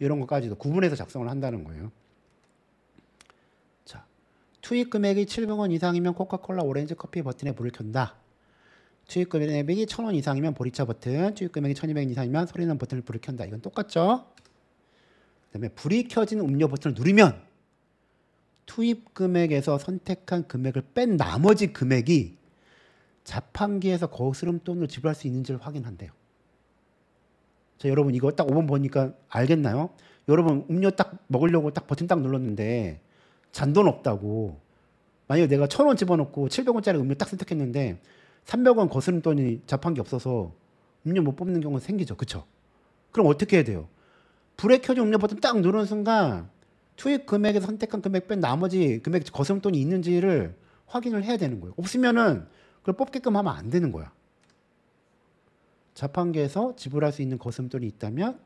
이런 것까지도 구분해서 작성을 한다는 거예요. 자, 투입 금액이 700원 이상이면 코카콜라 오렌지 커피 버튼에 불을 켠다. 투입 금액이 1000원 이상이면 보리차 버튼, 투입 금액이 1200원 이상이면 소리나는 버튼을 불을 켠다. 이건 똑같죠? 그다음에 불이 켜진 음료 버튼을 누르면 투입 금액에서 선택한 금액을 뺀 나머지 금액이 자판기에서 거스름 돈을 지불할 수 있는지를 확인한대요. 자, 여러분 이거 딱 5번 보니까 알겠나요? 여러분 음료 딱 먹으려고 딱 버튼 딱 눌렀는데 잔돈 없다고 만약에 내가 천 원 집어넣고 700원짜리 음료 딱 선택했는데 300원 거스름 돈이 자판기 없어서 음료 못 뽑는 경우가 생기죠. 그쵸? 그럼 어떻게 해야 돼요? 불에 켜진 음료 버튼 딱 누르는 순간 투입 금액에서 선택한 금액 뺀 나머지 금액 거스름돈이 있는지를 확인을 해야 되는 거예요. 없으면은 그걸 뽑게끔 하면 안 되는 거야. 자판기에서 지불할 수 있는 거스름돈이 있다면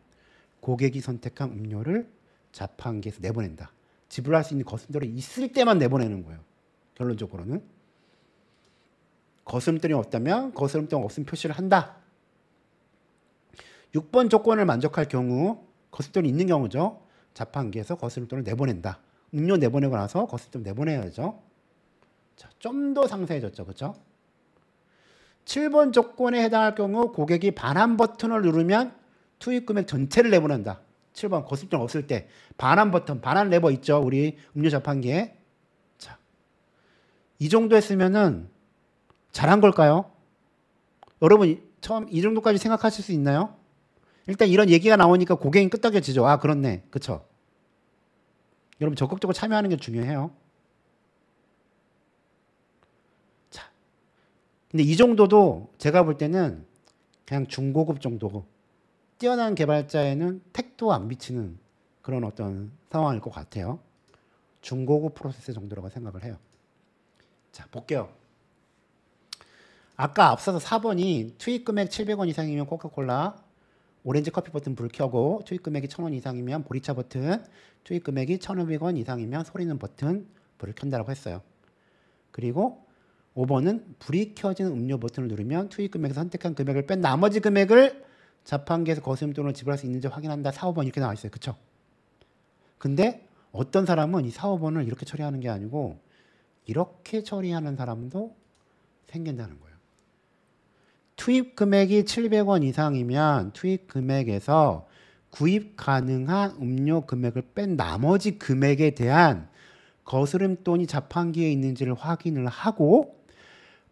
고객이 선택한 음료를 자판기에서 내보낸다. 지불할 수 있는 거스름돈이 있을 때만 내보내는 거예요. 결론적으로는 거스름돈이 없다면 거스름돈 없음 표시를 한다. 6번 조건을 만족할 경우 거스름돈이 있는 경우죠. 자판기에서 거스름돈을 내보낸다. 음료 내보내고 나서 거스름 돈 내보내야죠. 좀 더 상세해졌죠. 그렇죠? 7번 조건에 해당할 경우 고객이 반환 버튼을 누르면 투입 금액 전체를 내보낸다. 7번 거스름 돈 없을 때 반환 버튼, 반환 레버 있죠. 우리 음료 자판기에. 자, 이 정도 했으면은 잘한 걸까요? 여러분 처음 이 정도까지 생각하실 수 있나요? 일단 이런 얘기가 나오니까 고객이 끄떡여지죠. 아 그렇네, 그쵸? 여러분 적극적으로 참여하는 게 중요해요. 자, 근데 이 정도도 제가 볼 때는 그냥 중고급 정도 뛰어난 개발자에는 택도 안 미치는 그런 어떤 상황일 것 같아요. 중고급 프로세스 정도라고 생각을 해요. 자, 볼게요. 아까 앞서서 4번이 투입 금액 700원 이상이면 코카콜라 오렌지 커피 버튼 불 켜고 투입 금액이 1 0 0 0원 이상이면 보리차 버튼, 투입 금액이 1 5 0 0원 이상이면 소리는 버튼 불을 켠다라고 했어요. 그리고 5번은 불이 켜진 음료 버튼을 누르면 투입 금액에서 선택한 금액을 뺀 나머지 금액을 자판기에서 거스름 돈을 지불할 수 있는지 확인한다. 4, 5번 이렇게 나와 있어요. 그쵸? 근데 어떤 사람은 이 4, 5번을 이렇게 처리하는 게 아니고 이렇게 처리하는 사람도 생긴다는 거예요. 투입 금액이 700원 이상이면 투입 금액에서 구입 가능한 음료 금액을 뺀 나머지 금액에 대한 거스름돈이 자판기에 있는지를 확인을 하고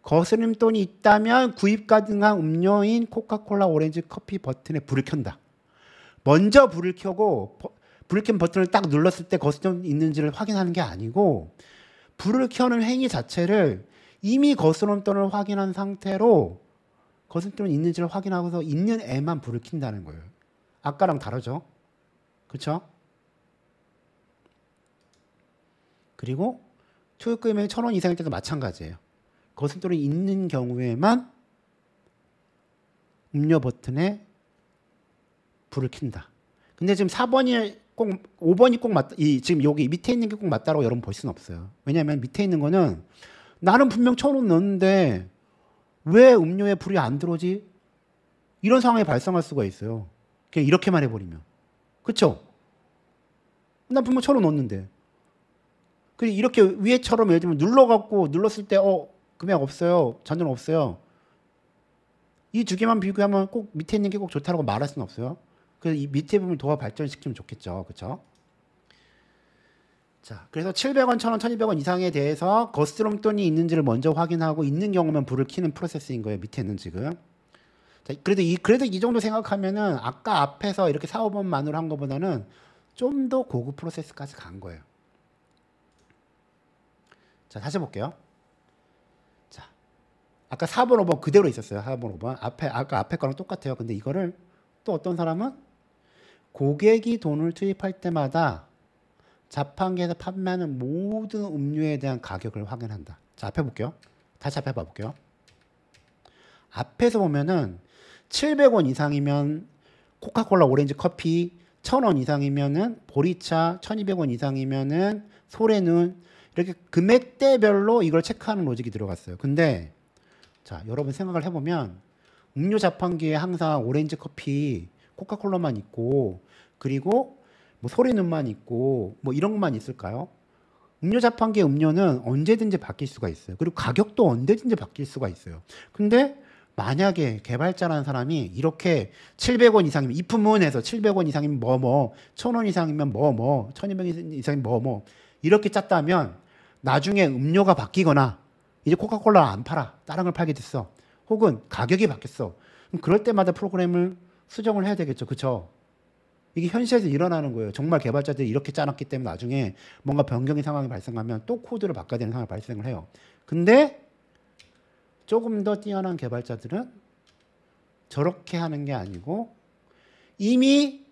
거스름돈이 있다면 구입 가능한 음료인 코카콜라 오렌지 커피 버튼에 불을 켠다. 먼저 불을 켜고 불을 켠 버튼을 딱 눌렀을 때 거스름 돈이 있는지를 확인하는 게 아니고 불을 켜는 행위 자체를 이미 거스름돈을 확인한 상태로 거듭됨은 있는지를 확인하고서 있는 애만 불을 킨다는 거예요. 아까랑 다르죠? 그렇죠? 그리고 투입금액이 천 원 이상일 때도 마찬가지예요. 거슴돌이 있는 경우에만 음료 버튼에 불을 킨다. 근데 지금 4번이 꼭 5번이 꼭 맞다. 이 지금 여기 밑에 있는 게 꼭 맞다라고 여러분 볼 수는 없어요. 왜냐하면 밑에 있는 거는 나는 분명 천 원 넣었는데 왜 음료에 불이 안 들어오지? 이런 상황이 발생할 수가 있어요. 그냥 이렇게만 해버리면. 그쵸? 난 분명 철로 넣었는데. 그리고 이렇게 위에처럼 예를 들면 눌러갖고 눌렀을 때, 어, 금액 없어요. 전혀 없어요. 이 두 개만 비교하면 꼭 밑에 있는 게 꼭좋다고 말할 수는 없어요. 그래서 이 밑에 부분을 도와 발전시키면 좋겠죠. 그쵸? 자, 그래서 700원, 1000원, 1200원 이상에 대해서 거스름 돈이 있는지를 먼저 확인하고 있는 경우면 불을 켜는 프로세스인 거예요. 밑에는 지금. 자, 그래도 이 그래도 이 정도 생각하면은 아까 앞에서 이렇게 4, 5번만으로 한 거보다는 좀 더 고급 프로세스까지 간 거예요. 자, 다시 볼게요. 자. 아까 4번, 5번 그대로 있었어요. 4번, 5번. 앞에 아까 앞에 거랑 똑같아요. 근데 이거를 또 어떤 사람은 고객이 돈을 투입할 때마다 자판기에서 판매하는 모든 음료에 대한 가격을 확인한다. 자, 앞에 볼게요. 다시 앞에 봐볼게요. 앞에서 보면은 700원 이상이면 코카콜라 오렌지 커피, 1000원 이상이면은 보리차, 1200원 이상이면은 소래눈 이렇게 금액대별로 이걸 체크하는 로직이 들어갔어요. 근데 자, 여러분 생각을 해 보면 음료 자판기에 항상 오렌지 커피, 코카콜라만 있고 그리고 뭐 소리는만 있고 뭐 이런 것만 있을까요? 음료 자판기 음료는 언제든지 바뀔 수가 있어요. 그리고 가격도 언제든지 바뀔 수가 있어요. 근데 만약에 개발자라는 사람이 이렇게 700원 이상이면 이 품은에서 700원 이상이면 뭐 뭐 1000원 뭐, 이상이면 뭐 뭐 1200원 뭐, 이상이면 뭐뭐 뭐, 이렇게 짰다면 나중에 음료가 바뀌거나 이제 코카콜라 안 팔아 다른 걸 팔게 됐어 혹은 가격이 바뀌었어 그럴 때마다 프로그램을 수정을 해야 되겠죠 그쵸 이게 현실에서 일어나는 거예요. 정말 개발자들이 이렇게 짜놨기 때문에 나중에 뭔가 변경의 상황이 발생하면 또 코드를 바꿔야 되는 상황이 발생을 해요. 근데 조금 더 뛰어난 개발자들은 저렇게 하는 게 아니고 이미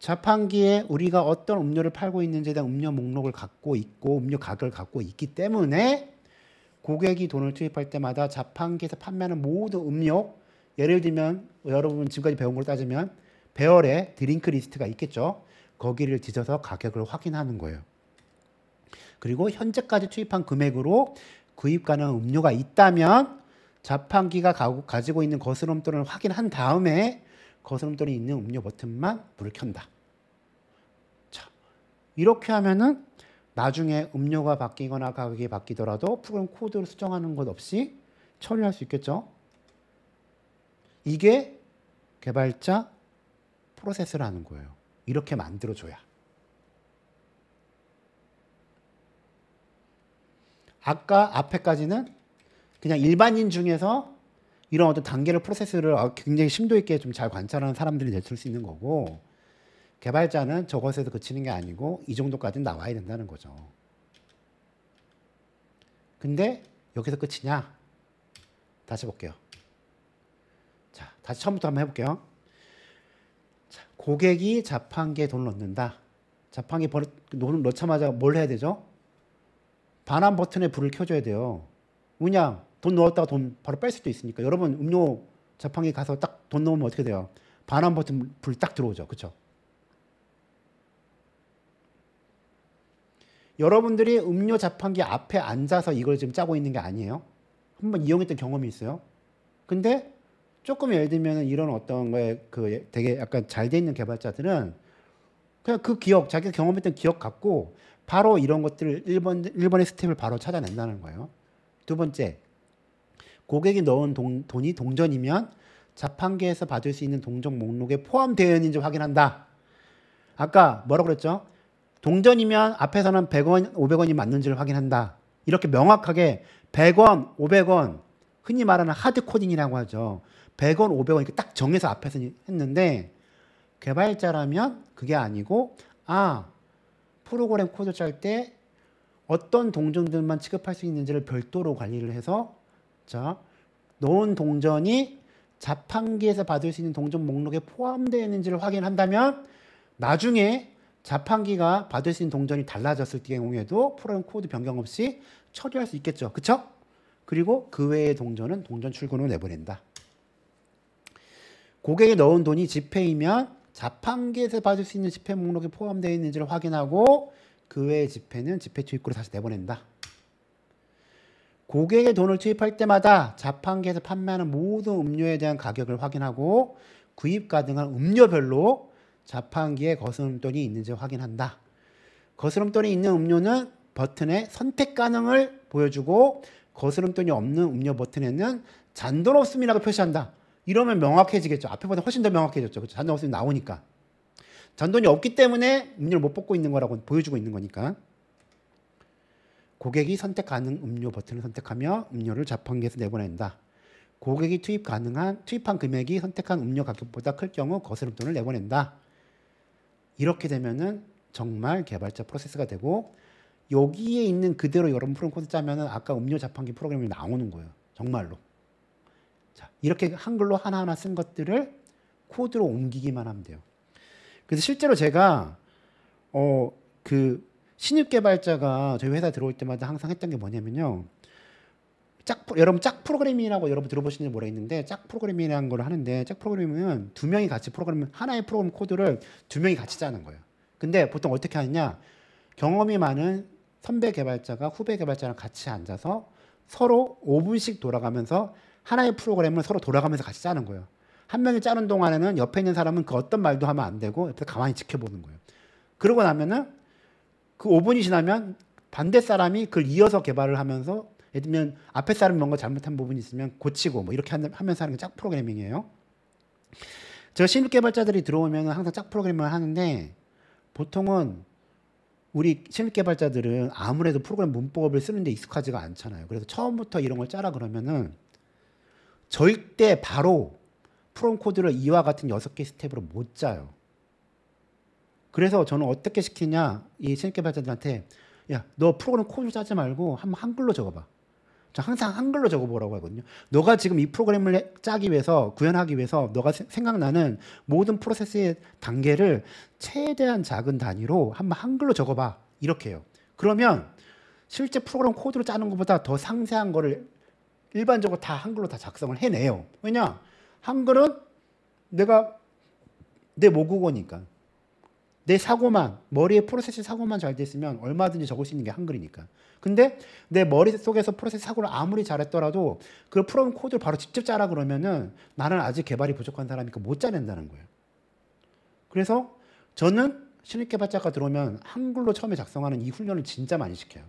자판기에 우리가 어떤 음료를 팔고 있는지에 대한 음료 목록을 갖고 있고 음료 가격을 갖고 있기 때문에 고객이 돈을 투입할 때마다 자판기에서 판매하는 모든 음료 예를 들면 여러분 지금까지 배운 걸 따지면 배열에 드링크 리스트가 있겠죠. 거기를 뒤져서 가격을 확인하는 거예요. 그리고 현재까지 투입한 금액으로 구입 가능한 음료가 있다면 자판기가 가지고 있는 거스름돈을 확인한 다음에 거스름돈이 있는 음료 버튼만 불을 켠다. 자, 이렇게 하면은 나중에 음료가 바뀌거나 가격이 바뀌더라도 프로그램 코드를 수정하는 것 없이 처리할 수 있겠죠. 이게 개발자 프로세스를 하는 거예요. 이렇게 만들어줘야. 아까 앞에까지는 그냥 일반인 중에서 이런 어떤 단계를 프로세스를 어, 굉장히 심도 있게 좀 잘 관찰하는 사람들이 내줄 수 있는 거고 개발자는 저것에서 그치는 게 아니고 이 정도까지는 나와야 된다는 거죠. 근데 여기서 끝이냐? 다시 볼게요. 자, 다시 처음부터 한번 해볼게요. 고객이 자판기에 돈을 넣는다. 자판기에 돈을 넣자마자 뭘 해야 되죠? 반환 버튼에 불을 켜줘야 돼요. 왜냐? 돈 넣었다가 돈 바로 뺄 수도 있으니까. 여러분 음료 자판기 가서 딱 돈 넣으면 어떻게 돼요? 반환 버튼 불 딱 들어오죠. 그렇죠? 여러분들이 음료 자판기 앞에 앉아서 이걸 지금 짜고 있는 게 아니에요. 한번 이용했던 경험이 있어요. 근데 조금 예를 들면 이런 어떤 거에 그 예, 되게 약간 잘 돼 있는 개발자들은 그냥 그 기억, 자기가 경험했던 기억 갖고 바로 이런 것들을 1번, 1번의 스텝을 바로 찾아낸다는 거예요. 두 번째, 고객이 넣은 동, 돈이 동전이면 자판기에서 받을 수 있는 동전 목록에 포함되어 있는지 확인한다. 아까 뭐라고 그랬죠? 동전이면 앞에서는 100원, 500원이 맞는지를 확인한다. 이렇게 명확하게 100원, 500원, 흔히 말하는 하드 코딩이라고 하죠. 100원, 500원 이렇게 딱 정해서 앞에서 했는데 개발자라면 그게 아니고 아 프로그램 코드 짤 때 어떤 동전들만 취급할 수 있는지를 별도로 관리를 해서 자 넣은 동전이 자판기에서 받을 수 있는 동전 목록에 포함되어 있는지를 확인한다면 나중에 자판기가 받을 수 있는 동전이 달라졌을 경우에도 프로그램 코드 변경 없이 처리할 수 있겠죠. 그쵸? 그리고 그 외의 동전은 동전 출근으로 내보낸다. 고객이 넣은 돈이 지폐이면 자판기에서 받을 수 있는 지폐 목록에 포함되어 있는지를 확인하고 그 외의 지폐는 지폐 투입구로 다시 내보낸다. 고객의 돈을 투입할 때마다 자판기에서 판매하는 모든 음료에 대한 가격을 확인하고 구입 가능한 음료별로 자판기에 거스름돈이 있는지 확인한다. 거스름돈이 있는 음료는 버튼에 선택 가능을 보여주고 거스름돈이 없는 음료 버튼에는 잔돈 없음이라고 표시한다. 이러면 명확해지겠죠. 앞에보다 훨씬 더 명확해졌죠. 그렇죠? 잔돈 없으면 나오니까. 잔돈이 없기 때문에 음료를 못 뽑고 있는 거라고 보여주고 있는 거니까. 고객이 선택 가능 음료 버튼을 선택하며 음료를 자판기에서 내보낸다. 고객이 투입 가능한 투입한 금액이 선택한 음료 가격보다 클 경우 거스름돈을 내보낸다. 이렇게 되면은 정말 개발자 프로세스가 되고 여기에 있는 그대로 여러분 프롬 코드 짜면은 아까 음료 자판기 프로그램이 나오는 거예요. 정말로. 자, 이렇게 한글로 하나하나 쓴 것들을 코드로 옮기기만 하면 돼요. 그래서 실제로 제가 어 그 신입 개발자가 저희 회사 들어올 때마다 항상 했던 게 뭐냐면요. 짝 여러분 짝 프로그래밍이라고 여러분 들어보시는 뭐라 있는데 짝 프로그래밍이라는 걸 하는데 짝 프로그래밍은 두 명이 같이 프로그램 하나의 프로그램 코드를 두 명이 같이 짜는 거예요. 근데 보통 어떻게 하느냐? 경험이 많은 선배 개발자가 후배 개발자랑 같이 앉아서 서로 5분씩 돌아가면서 하나의 프로그램을 서로 돌아가면서 같이 짜는 거예요. 한 명이 짜는 동안에는 옆에 있는 사람은 그 어떤 말도 하면 안 되고 옆에서 가만히 지켜보는 거예요. 그러고 나면은 그 5분이 지나면 반대 사람이 그걸 이어서 개발을 하면서 예를 들면 앞에 사람이 뭔가 잘못한 부분이 있으면 고치고 뭐 이렇게 하면서 하는 게 짝 프로그래밍이에요. 제가 신입 개발자들이 들어오면 항상 짝프로그램을 하는데 보통은 우리 신입 개발자들은 아무래도 프로그램 문법을 쓰는데 익숙하지가 않잖아요. 그래서 처음부터 이런 걸 짜라 그러면은 절대 바로 프롬 코드를 이와 같은 6개 스텝으로 못 짜요. 그래서 저는 어떻게 시키냐 이 신입 개발자들한테 야너 프로그램 코드 짜지 말고 한번 한글로 적어봐. 저 항상 한글로 적어보라고 하거든요. 너가 지금 이 프로그램을 짜기 위해서 구현하기 위해서 너가 생각나는 모든 프로세스의 단계를 최대한 작은 단위로 한번 한글로 적어봐 이렇게 해요. 그러면 실제 프로그램 코드로 짜는 것보다 더 상세한 거를 일반적으로 다 한글로 다 작성을 해내요. 왜냐? 한글은 내가 내 모국어니까. 내 사고만, 머리에 프로세스 사고만 잘 됐으면 얼마든지 적을 수 있는 게 한글이니까. 근데 내 머릿속에서 프로세스 사고를 아무리 잘했더라도 그 프롬 코드를 바로 직접 짜라 그러면은 나는 아직 개발이 부족한 사람이니까 못 짜낸다는 거예요. 그래서 저는 신입 개발자가 들어오면 한글로 처음에 작성하는 이 훈련을 진짜 많이 시켜요.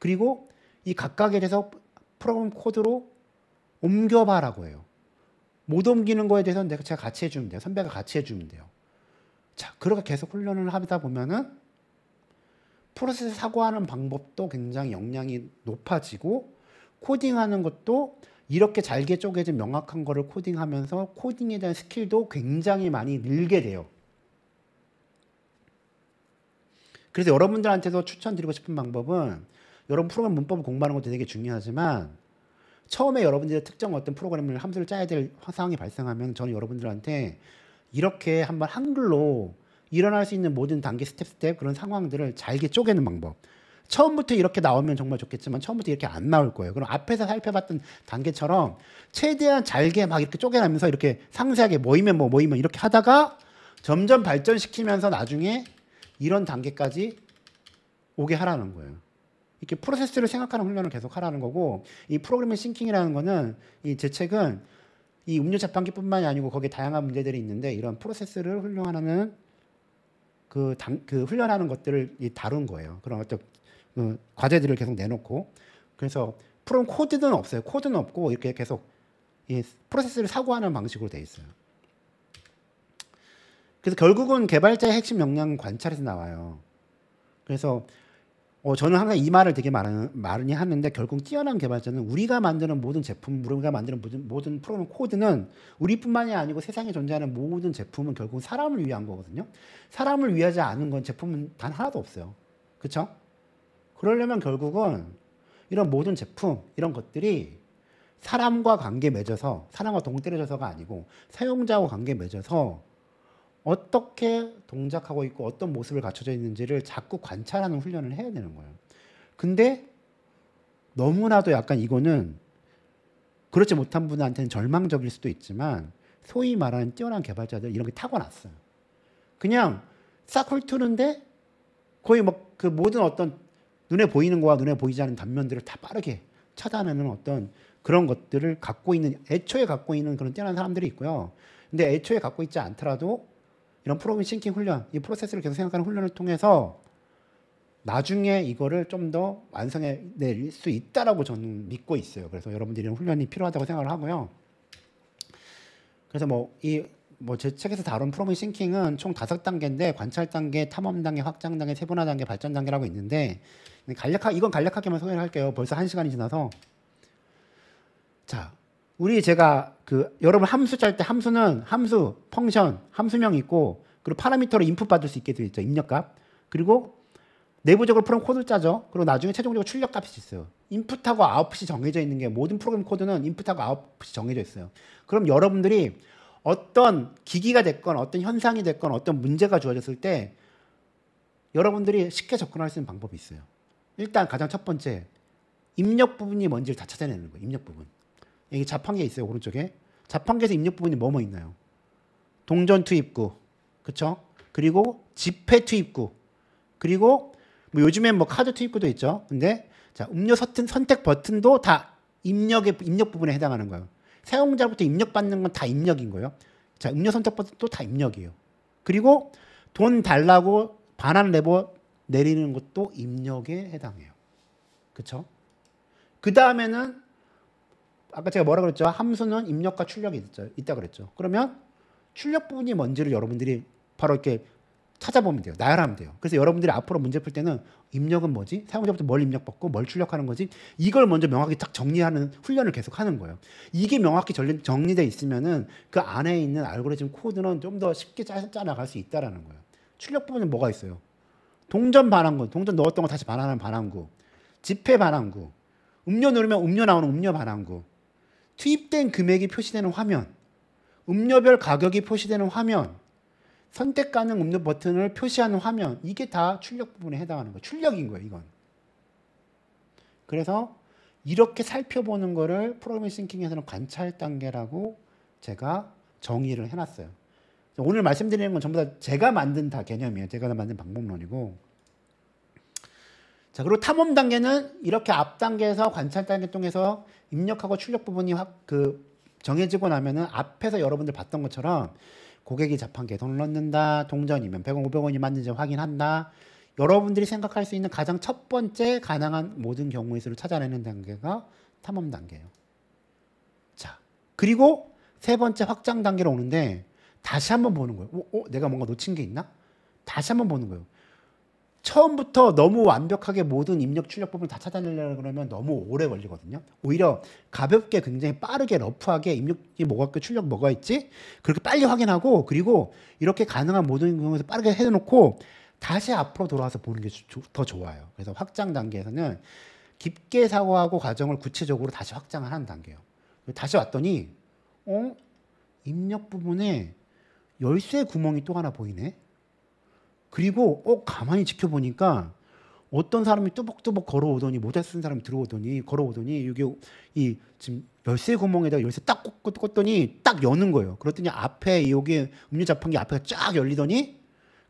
그리고 이 각각에 대해서 프로그램 코드로 옮겨봐라고 해요. 못 옮기는 거에 대해서는 내가 제가 같이 해주면 돼요. 선배가 같이 해주면 돼요. 자, 그렇게 계속 훈련을 하다 보면은 프로세스 사고하는 방법도 굉장히 역량이 높아지고 코딩하는 것도 이렇게 잘게 쪼개진 명확한 거를 코딩하면서 코딩에 대한 스킬도 굉장히 많이 늘게 돼요. 그래서 여러분들한테도 추천드리고 싶은 방법은 여러분 프로그램 문법을 공부하는 것도 되게 중요하지만 처음에 여러분들이 특정 어떤 프로그램을 함수를 짜야 될 상황이 발생하면 저는 여러분들한테 이렇게 한번 한글로 일어날 수 있는 모든 단계 스텝 스텝 그런 상황들을 잘게 쪼개는 방법. 처음부터 이렇게 나오면 정말 좋겠지만 처음부터 이렇게 안 나올 거예요. 그럼 앞에서 살펴봤던 단계처럼 최대한 잘게 막 이렇게 쪼개나면서 이렇게 상세하게 모이면 뭐 모이면 이렇게 하다가 점점 발전시키면서 나중에 이런 단계까지 오게 하라는 거예요. 이렇게 프로세스를 생각하는 훈련을 계속 하라는 거고 이 프로그래밍 싱킹이라는 거는 이 제 책은 이 음료 자판기뿐만이 아니고 거기에 다양한 문제들이 있는데 이런 프로세스를 훈련하는 그, 당, 그 훈련하는 것들을 다룬 거예요. 그런 어떤 그 과제들을 계속 내놓고 그래서 프롬 코드는 없어요. 코드는 없고 이렇게 계속 이 프로세스를 사고하는 방식으로 돼 있어요. 그래서 결국은 개발자의 핵심 역량 관찰에서 나와요. 그래서 어, 저는 항상 이 말을 되게 많이 하는데 결국 뛰어난 개발자는 우리가 만드는 모든 제품, 우리가 만드는 모든, 모든 프로그램 코드는 우리뿐만이 아니고 세상에 존재하는 모든 제품은 결국 사람을 위한 거거든요. 사람을 위하지 않은 건 제품은 단 하나도 없어요. 그렇죠? 그러려면 결국은 이런 모든 제품, 이런 것들이 사람과 관계 맺어서 사람과 동떨어져서가 아니고 사용자와 관계 맺어서 어떻게 동작하고 있고 어떤 모습을 갖춰져 있는지를 자꾸 관찰하는 훈련을 해야 되는 거예요. 근데 너무나도 약간 이거는 그렇지 못한 분한테는 절망적일 수도 있지만 소위 말하는 뛰어난 개발자들 이런 게 타고났어요. 그냥 싹 훑으는데 거의 뭐 그 모든 어떤 눈에 보이는 거와 눈에 보이지 않는 단면들을 다 빠르게 찾아내는 어떤 그런 것들을 갖고 있는 애초에 갖고 있는 그런 뛰어난 사람들이 있고요. 근데 애초에 갖고 있지 않더라도 이런 프로그램 싱킹 훈련, 이 프로세스를 계속 생각하는 훈련을 통해서 나중에 이거를 좀 더 완성해 낼 수 있다라고 저는 믿고 있어요. 그래서 여러분들이 이런 훈련이 필요하다고 생각을 하고요. 그래서 뭐 이 뭐 제 책에서 다룬 프로그램 싱킹은 총 다섯 단계인데 관찰 단계, 탐험 단계, 확장 단계, 세분화 단계, 발전 단계라고 있는데 간략하 이건 간략하게만 소개를 할게요. 벌써 한 시간이 지나서 자 우리 제가 그 여러분 함수 짤 때 함수는 함수, 펑션, 함수명 있고 그리고 파라미터로 인풋 받을 수 있게 되어 있죠. 입력값. 그리고 내부적으로 프롬 코드를 짜죠. 그리고 나중에 최종적으로 출력 값이 있어요. 인풋하고 아웃풋이 정해져 있는 게 모든 프로그램 코드는 인풋하고 아웃풋이 정해져 있어요. 그럼 여러분들이 어떤 기기가 됐건 어떤 현상이 됐건 어떤 문제가 주어졌을 때 여러분들이 쉽게 접근할 수 있는 방법이 있어요. 일단 가장 첫 번째 입력 부분이 뭔지를 다 찾아내는 거예요. 입력 부분. 여기 자판기 있어요 오른쪽에 자판기에서 입력 부분이 뭐 뭐 있나요? 동전 투입구 그쵸? 그리고 지폐 투입구 그리고 뭐 요즘엔 뭐 카드 투입구도 있죠 근데 자 음료 서튼 선택 버튼도 다 입력의 입력 부분에 해당하는 거예요 사용자부터 입력받는 건 다 입력인 거예요 자 음료 선택 버튼도 다 입력이에요 그리고 돈 달라고 반환 레버 내리는 것도 입력에 해당해요 그쵸? 그 다음에는 아까 제가 뭐라 그랬죠? 함수는 입력과 출력이 있죠. 있다 그랬죠. 그러면 출력 부분이 뭔지를 여러분들이 바로 이렇게 찾아보면 돼요. 나열하면 돼요. 그래서 여러분들이 앞으로 문제 풀 때는 입력은 뭐지? 사용자부터 뭘 입력받고 뭘 출력하는 거지? 이걸 먼저 명확히 딱 정리하는 훈련을 계속 하는 거예요. 이게 명확히 정리, 되어 있으면은 그 안에 있는 알고리즘 코드는 좀 더 쉽게 짜, 나갈수 있다라는 거예요. 출력 부분은 뭐가 있어요? 동전 반환구, 동전 넣었던 거 다시 반환하는 반환구, 지폐 반환구, 음료 누르면 음료 나오는 음료 반환구, 투입된 금액이 표시되는 화면, 음료별 가격이 표시되는 화면, 선택 가능 음료 버튼을 표시하는 화면 이게 다 출력 부분에 해당하는 거예요. 출력인 거예요, 이건. 그래서 이렇게 살펴보는 거를 프로그래밍 싱킹에서는 관찰 단계라고 제가 정의를 해놨어요. 오늘 말씀드리는 건 전부 다 제가 만든 다 개념이에요. 제가 만든 방법론이고 자, 그리고 탐험 단계는 이렇게 앞 단계에서 관찰 단계 통해서 입력하고 출력 부분이 확그 정해지고 나면은 앞에서 여러분들 봤던 것처럼 고객이 자판 개선을 넣는다, 동전이면 100원, 500원이 맞는지 확인한다. 여러분들이 생각할 수 있는 가장 첫 번째 가능한 모든 경우의 수를 찾아내는 단계가 탐험 단계예요. 자, 그리고 세 번째 확장 단계로 오는데 다시 한번 보는 거예요. 어, 어, 내가 뭔가 놓친 게 있나? 다시 한번 보는 거예요. 처음부터 너무 완벽하게 모든 입력 출력법을 다 찾아내려고 그러면 너무 오래 걸리거든요. 오히려 가볍게 굉장히 빠르게 러프하게 입력이 뭐가 있고 출력 뭐가 있지? 그렇게 빨리 확인하고 그리고 이렇게 가능한 모든 경우에서 빠르게 해놓고 다시 앞으로 돌아와서 보는 게 더 좋아요. 그래서 확장 단계에서는 깊게 사고하고 과정을 구체적으로 다시 확장을 하는 단계예요. 다시 왔더니 어? 입력 부분에 열쇠 구멍이 또 하나 보이네. 그리고 꼭 가만히 지켜보니까 어떤 사람이 뚜벅뚜벅 걸어오더니 모자 쓴 사람이 들어오더니 걸어오더니 이게 이 지금 열쇠 구멍에다 가 열쇠 딱 꽂더니 딱 여는 거예요. 그랬더니 앞에 여기 음료 자판기 앞에쫙 열리더니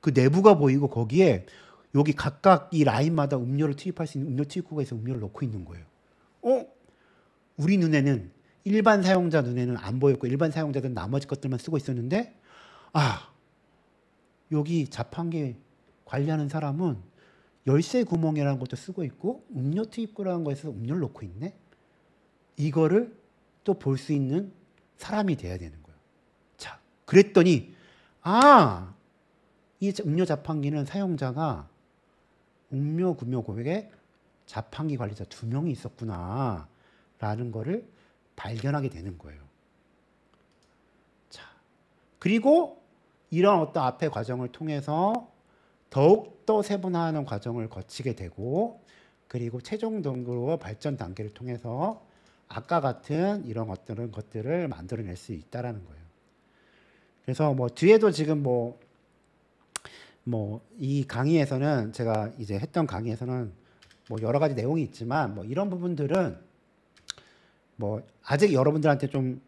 그 내부가 보이고 거기에 여기 각각 이 라인마다 음료를 투입할 수 있는 음료 투입구가 있어 음료를 넣고 있는 거예요. 어? 우리 눈에는 일반 사용자 눈에는 안 보였고 일반 사용자들은 나머지 것들만 쓰고 있었는데 아 여기 자판기 관리하는 사람은 열쇠 구멍이라는 것도 쓰고 있고 음료 투입구라는 거에서 음료를 놓고 있네. 이거를 또 볼 수 있는 사람이 돼야 되는 거예요. 자, 그랬더니 아, 이 음료 자판기는 사용자가 음료 구매 고객에 자판기 관리자 두 명이 있었구나 라는 거를 발견하게 되는 거예요. 자, 그리고 이런 어떤 앞의 과정을 통해서 더욱더 세분화하는 과정을 거치게 되고 그리고 최종 등급으로 발전 단계를 통해서 아까 같은 이런 것들은 것들을 만들어낼 수 있다라는 거예요. 그래서 뭐 뒤에도 지금 뭐 뭐 이 강의에서는 제가 이제 했던 강의에서는 뭐 여러 가지 내용이 있지만 뭐 이런 부분들은 뭐 아직 여러분들한테 좀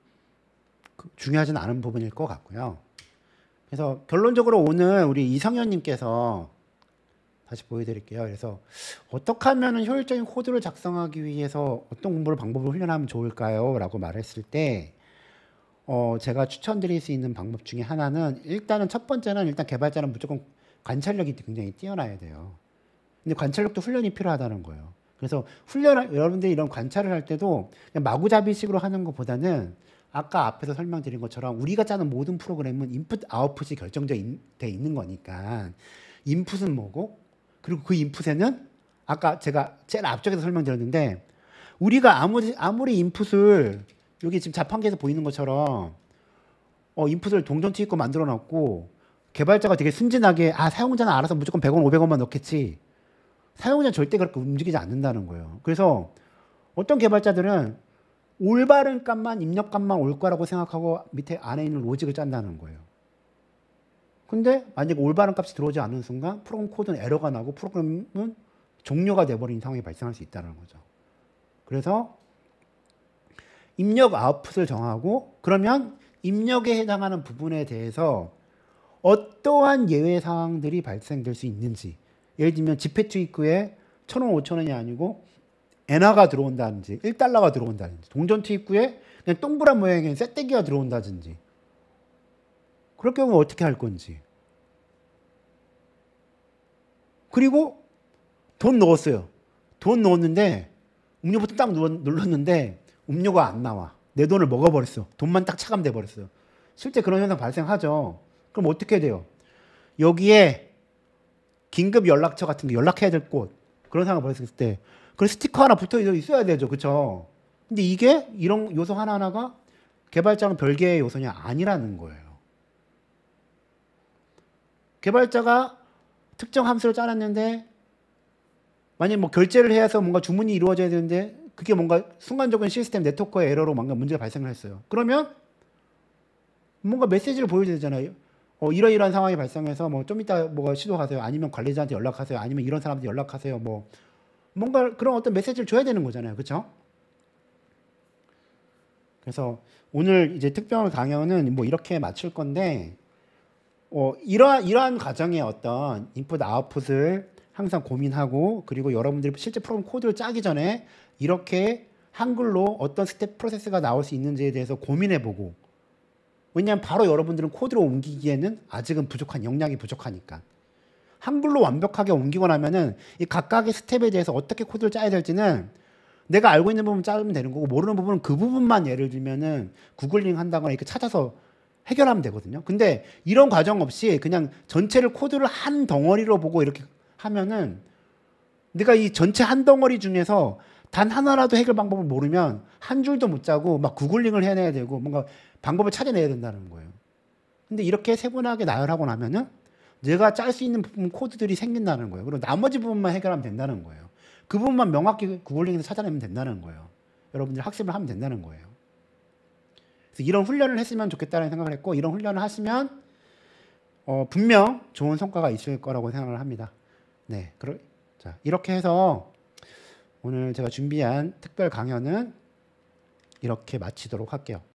그 중요하진 않은 부분일 것 같고요. 그래서 결론적으로 오늘 우리 이상현님께서 다시 보여드릴게요. 그래서 어떻게 하면 효율적인 코드를 작성하기 위해서 어떤 공부를 방법을 훈련하면 좋을까요? 라고 말했을 때 어, 제가 추천드릴 수 있는 방법 중에 하나는 일단은 첫 번째는 일단 개발자는 무조건 관찰력이 굉장히 뛰어나야 돼요. 근데 관찰력도 훈련이 필요하다는 거예요. 그래서 훈련 여러분들이 이런 관찰을 할 때도 그냥 마구잡이식으로 하는 것보다는 아까 앞에서 설명드린 것처럼 우리가 짜는 모든 프로그램은 인풋 아웃풋이 결정되어 있는 거니까 인풋은 뭐고 그리고 그 인풋에는 아까 제가 제일 앞쪽에서 설명드렸는데 우리가 아무리 아무리 인풋을 여기 지금 자판기에서 보이는 것처럼 어 인풋을 동전치 있고 만들어 놨고 개발자가 되게 순진하게 아 사용자는 알아서 무조건 100원 500원만 넣겠지 사용자는 절대 그렇게 움직이지 않는다는 거예요. 그래서 어떤 개발자들은 올바른 값만 입력값만 올 거라고 생각하고 밑에 안에 있는 로직을 짠다는 거예요. 근데 만약에 올바른 값이 들어오지 않는 순간 프로그램 코드는 에러가 나고 프로그램은 종료가 돼버린 상황이 발생할 수 있다는 거죠. 그래서 입력 아웃풋을 정하고 그러면 입력에 해당하는 부분에 대해서 어떠한 예외 상황들이 발생될 수 있는지 예를 들면 집회 투입구에 천원 0 0 원이 아니고 엔화가 들어온다든지 1달러가 들어온다든지 동전 투입구에 그냥 동그란 모양의 쇠대기가 들어온다든지 그럴 경우 어떻게 할 건지 그리고 돈 넣었어요 돈 넣었는데 음료 버튼 딱 눌렀는데 음료가 안 나와 내 돈을 먹어버렸어 돈만 딱 차감돼 버렸어요 실제 그런 현상 발생하죠 그럼 어떻게 돼요 여기에 긴급 연락처 같은 거 연락해야 될 곳 그런 상황 벌어졌을 때그 스티커 하나 붙어 있어야 되죠. 그렇죠? 근데 이게 이런 요소 하나하나가 개발자는 별개의 요소냐 아니라는 거예요. 개발자가 특정 함수를 짜놨는데 만약 에뭐 결제를 해서 뭔가 주문이 이루어져야 되는데 그게 뭔가 순간적인 시스템 네트워크의 에러로 뭔가 문제가 발생을 했어요. 그러면 뭔가 메시지를 보여줘야 되잖아요. 어, 이러이러한 상황이 발생해서 뭐 좀 이따 뭐가 시도하세요. 아니면 관리자한테 연락하세요. 아니면 이런 사람한테 연락하세요. 뭐 뭔가 그런 어떤 메시지를 줘야 되는 거잖아요. 그렇죠? 그래서 오늘 이제 특별 강연은 뭐 이렇게 맞출 건데 어, 이러한, 이러한 과정의 어떤 인풋 아웃풋을 항상 고민하고 그리고 여러분들이 실제 프로그램 코드를 짜기 전에 이렇게 한글로 어떤 스텝 프로세스가 나올 수 있는지에 대해서 고민해보고 왜냐하면 바로 여러분들은 코드로 옮기기에는 아직은 부족한 역량이 부족하니까 한 블로 완벽하게 옮기고 나면은 이 각각의 스텝에 대해서 어떻게 코드를 짜야 될지는 내가 알고 있는 부분 짜면 되는 거고 모르는 부분은 그 부분만 예를 들면은 구글링 한다거나 이렇게 찾아서 해결하면 되거든요. 근데 이런 과정 없이 그냥 전체를 코드를 한 덩어리로 보고 이렇게 하면은 내가 이 전체 한 덩어리 중에서 단 하나라도 해결 방법을 모르면 한 줄도 못 짜고 막 구글링을 해내야 되고 뭔가 방법을 찾아내야 된다는 거예요. 근데 이렇게 세분하게 나열하고 나면은 내가 짤 수 있는 부분 코드들이 생긴다는 거예요. 그리고 나머지 부분만 해결하면 된다는 거예요. 그 부분만 명확히 구글링에서 찾아내면 된다는 거예요. 여러분들이 학습을 하면 된다는 거예요. 그래서 이런 훈련을 했으면 좋겠다는 생각을 했고 이런 훈련을 하시면 어, 분명 좋은 성과가 있을 거라고 생각을 합니다. 네, 그러, 자 이렇게 해서 오늘 제가 준비한 특별 강연은 이렇게 마치도록 할게요.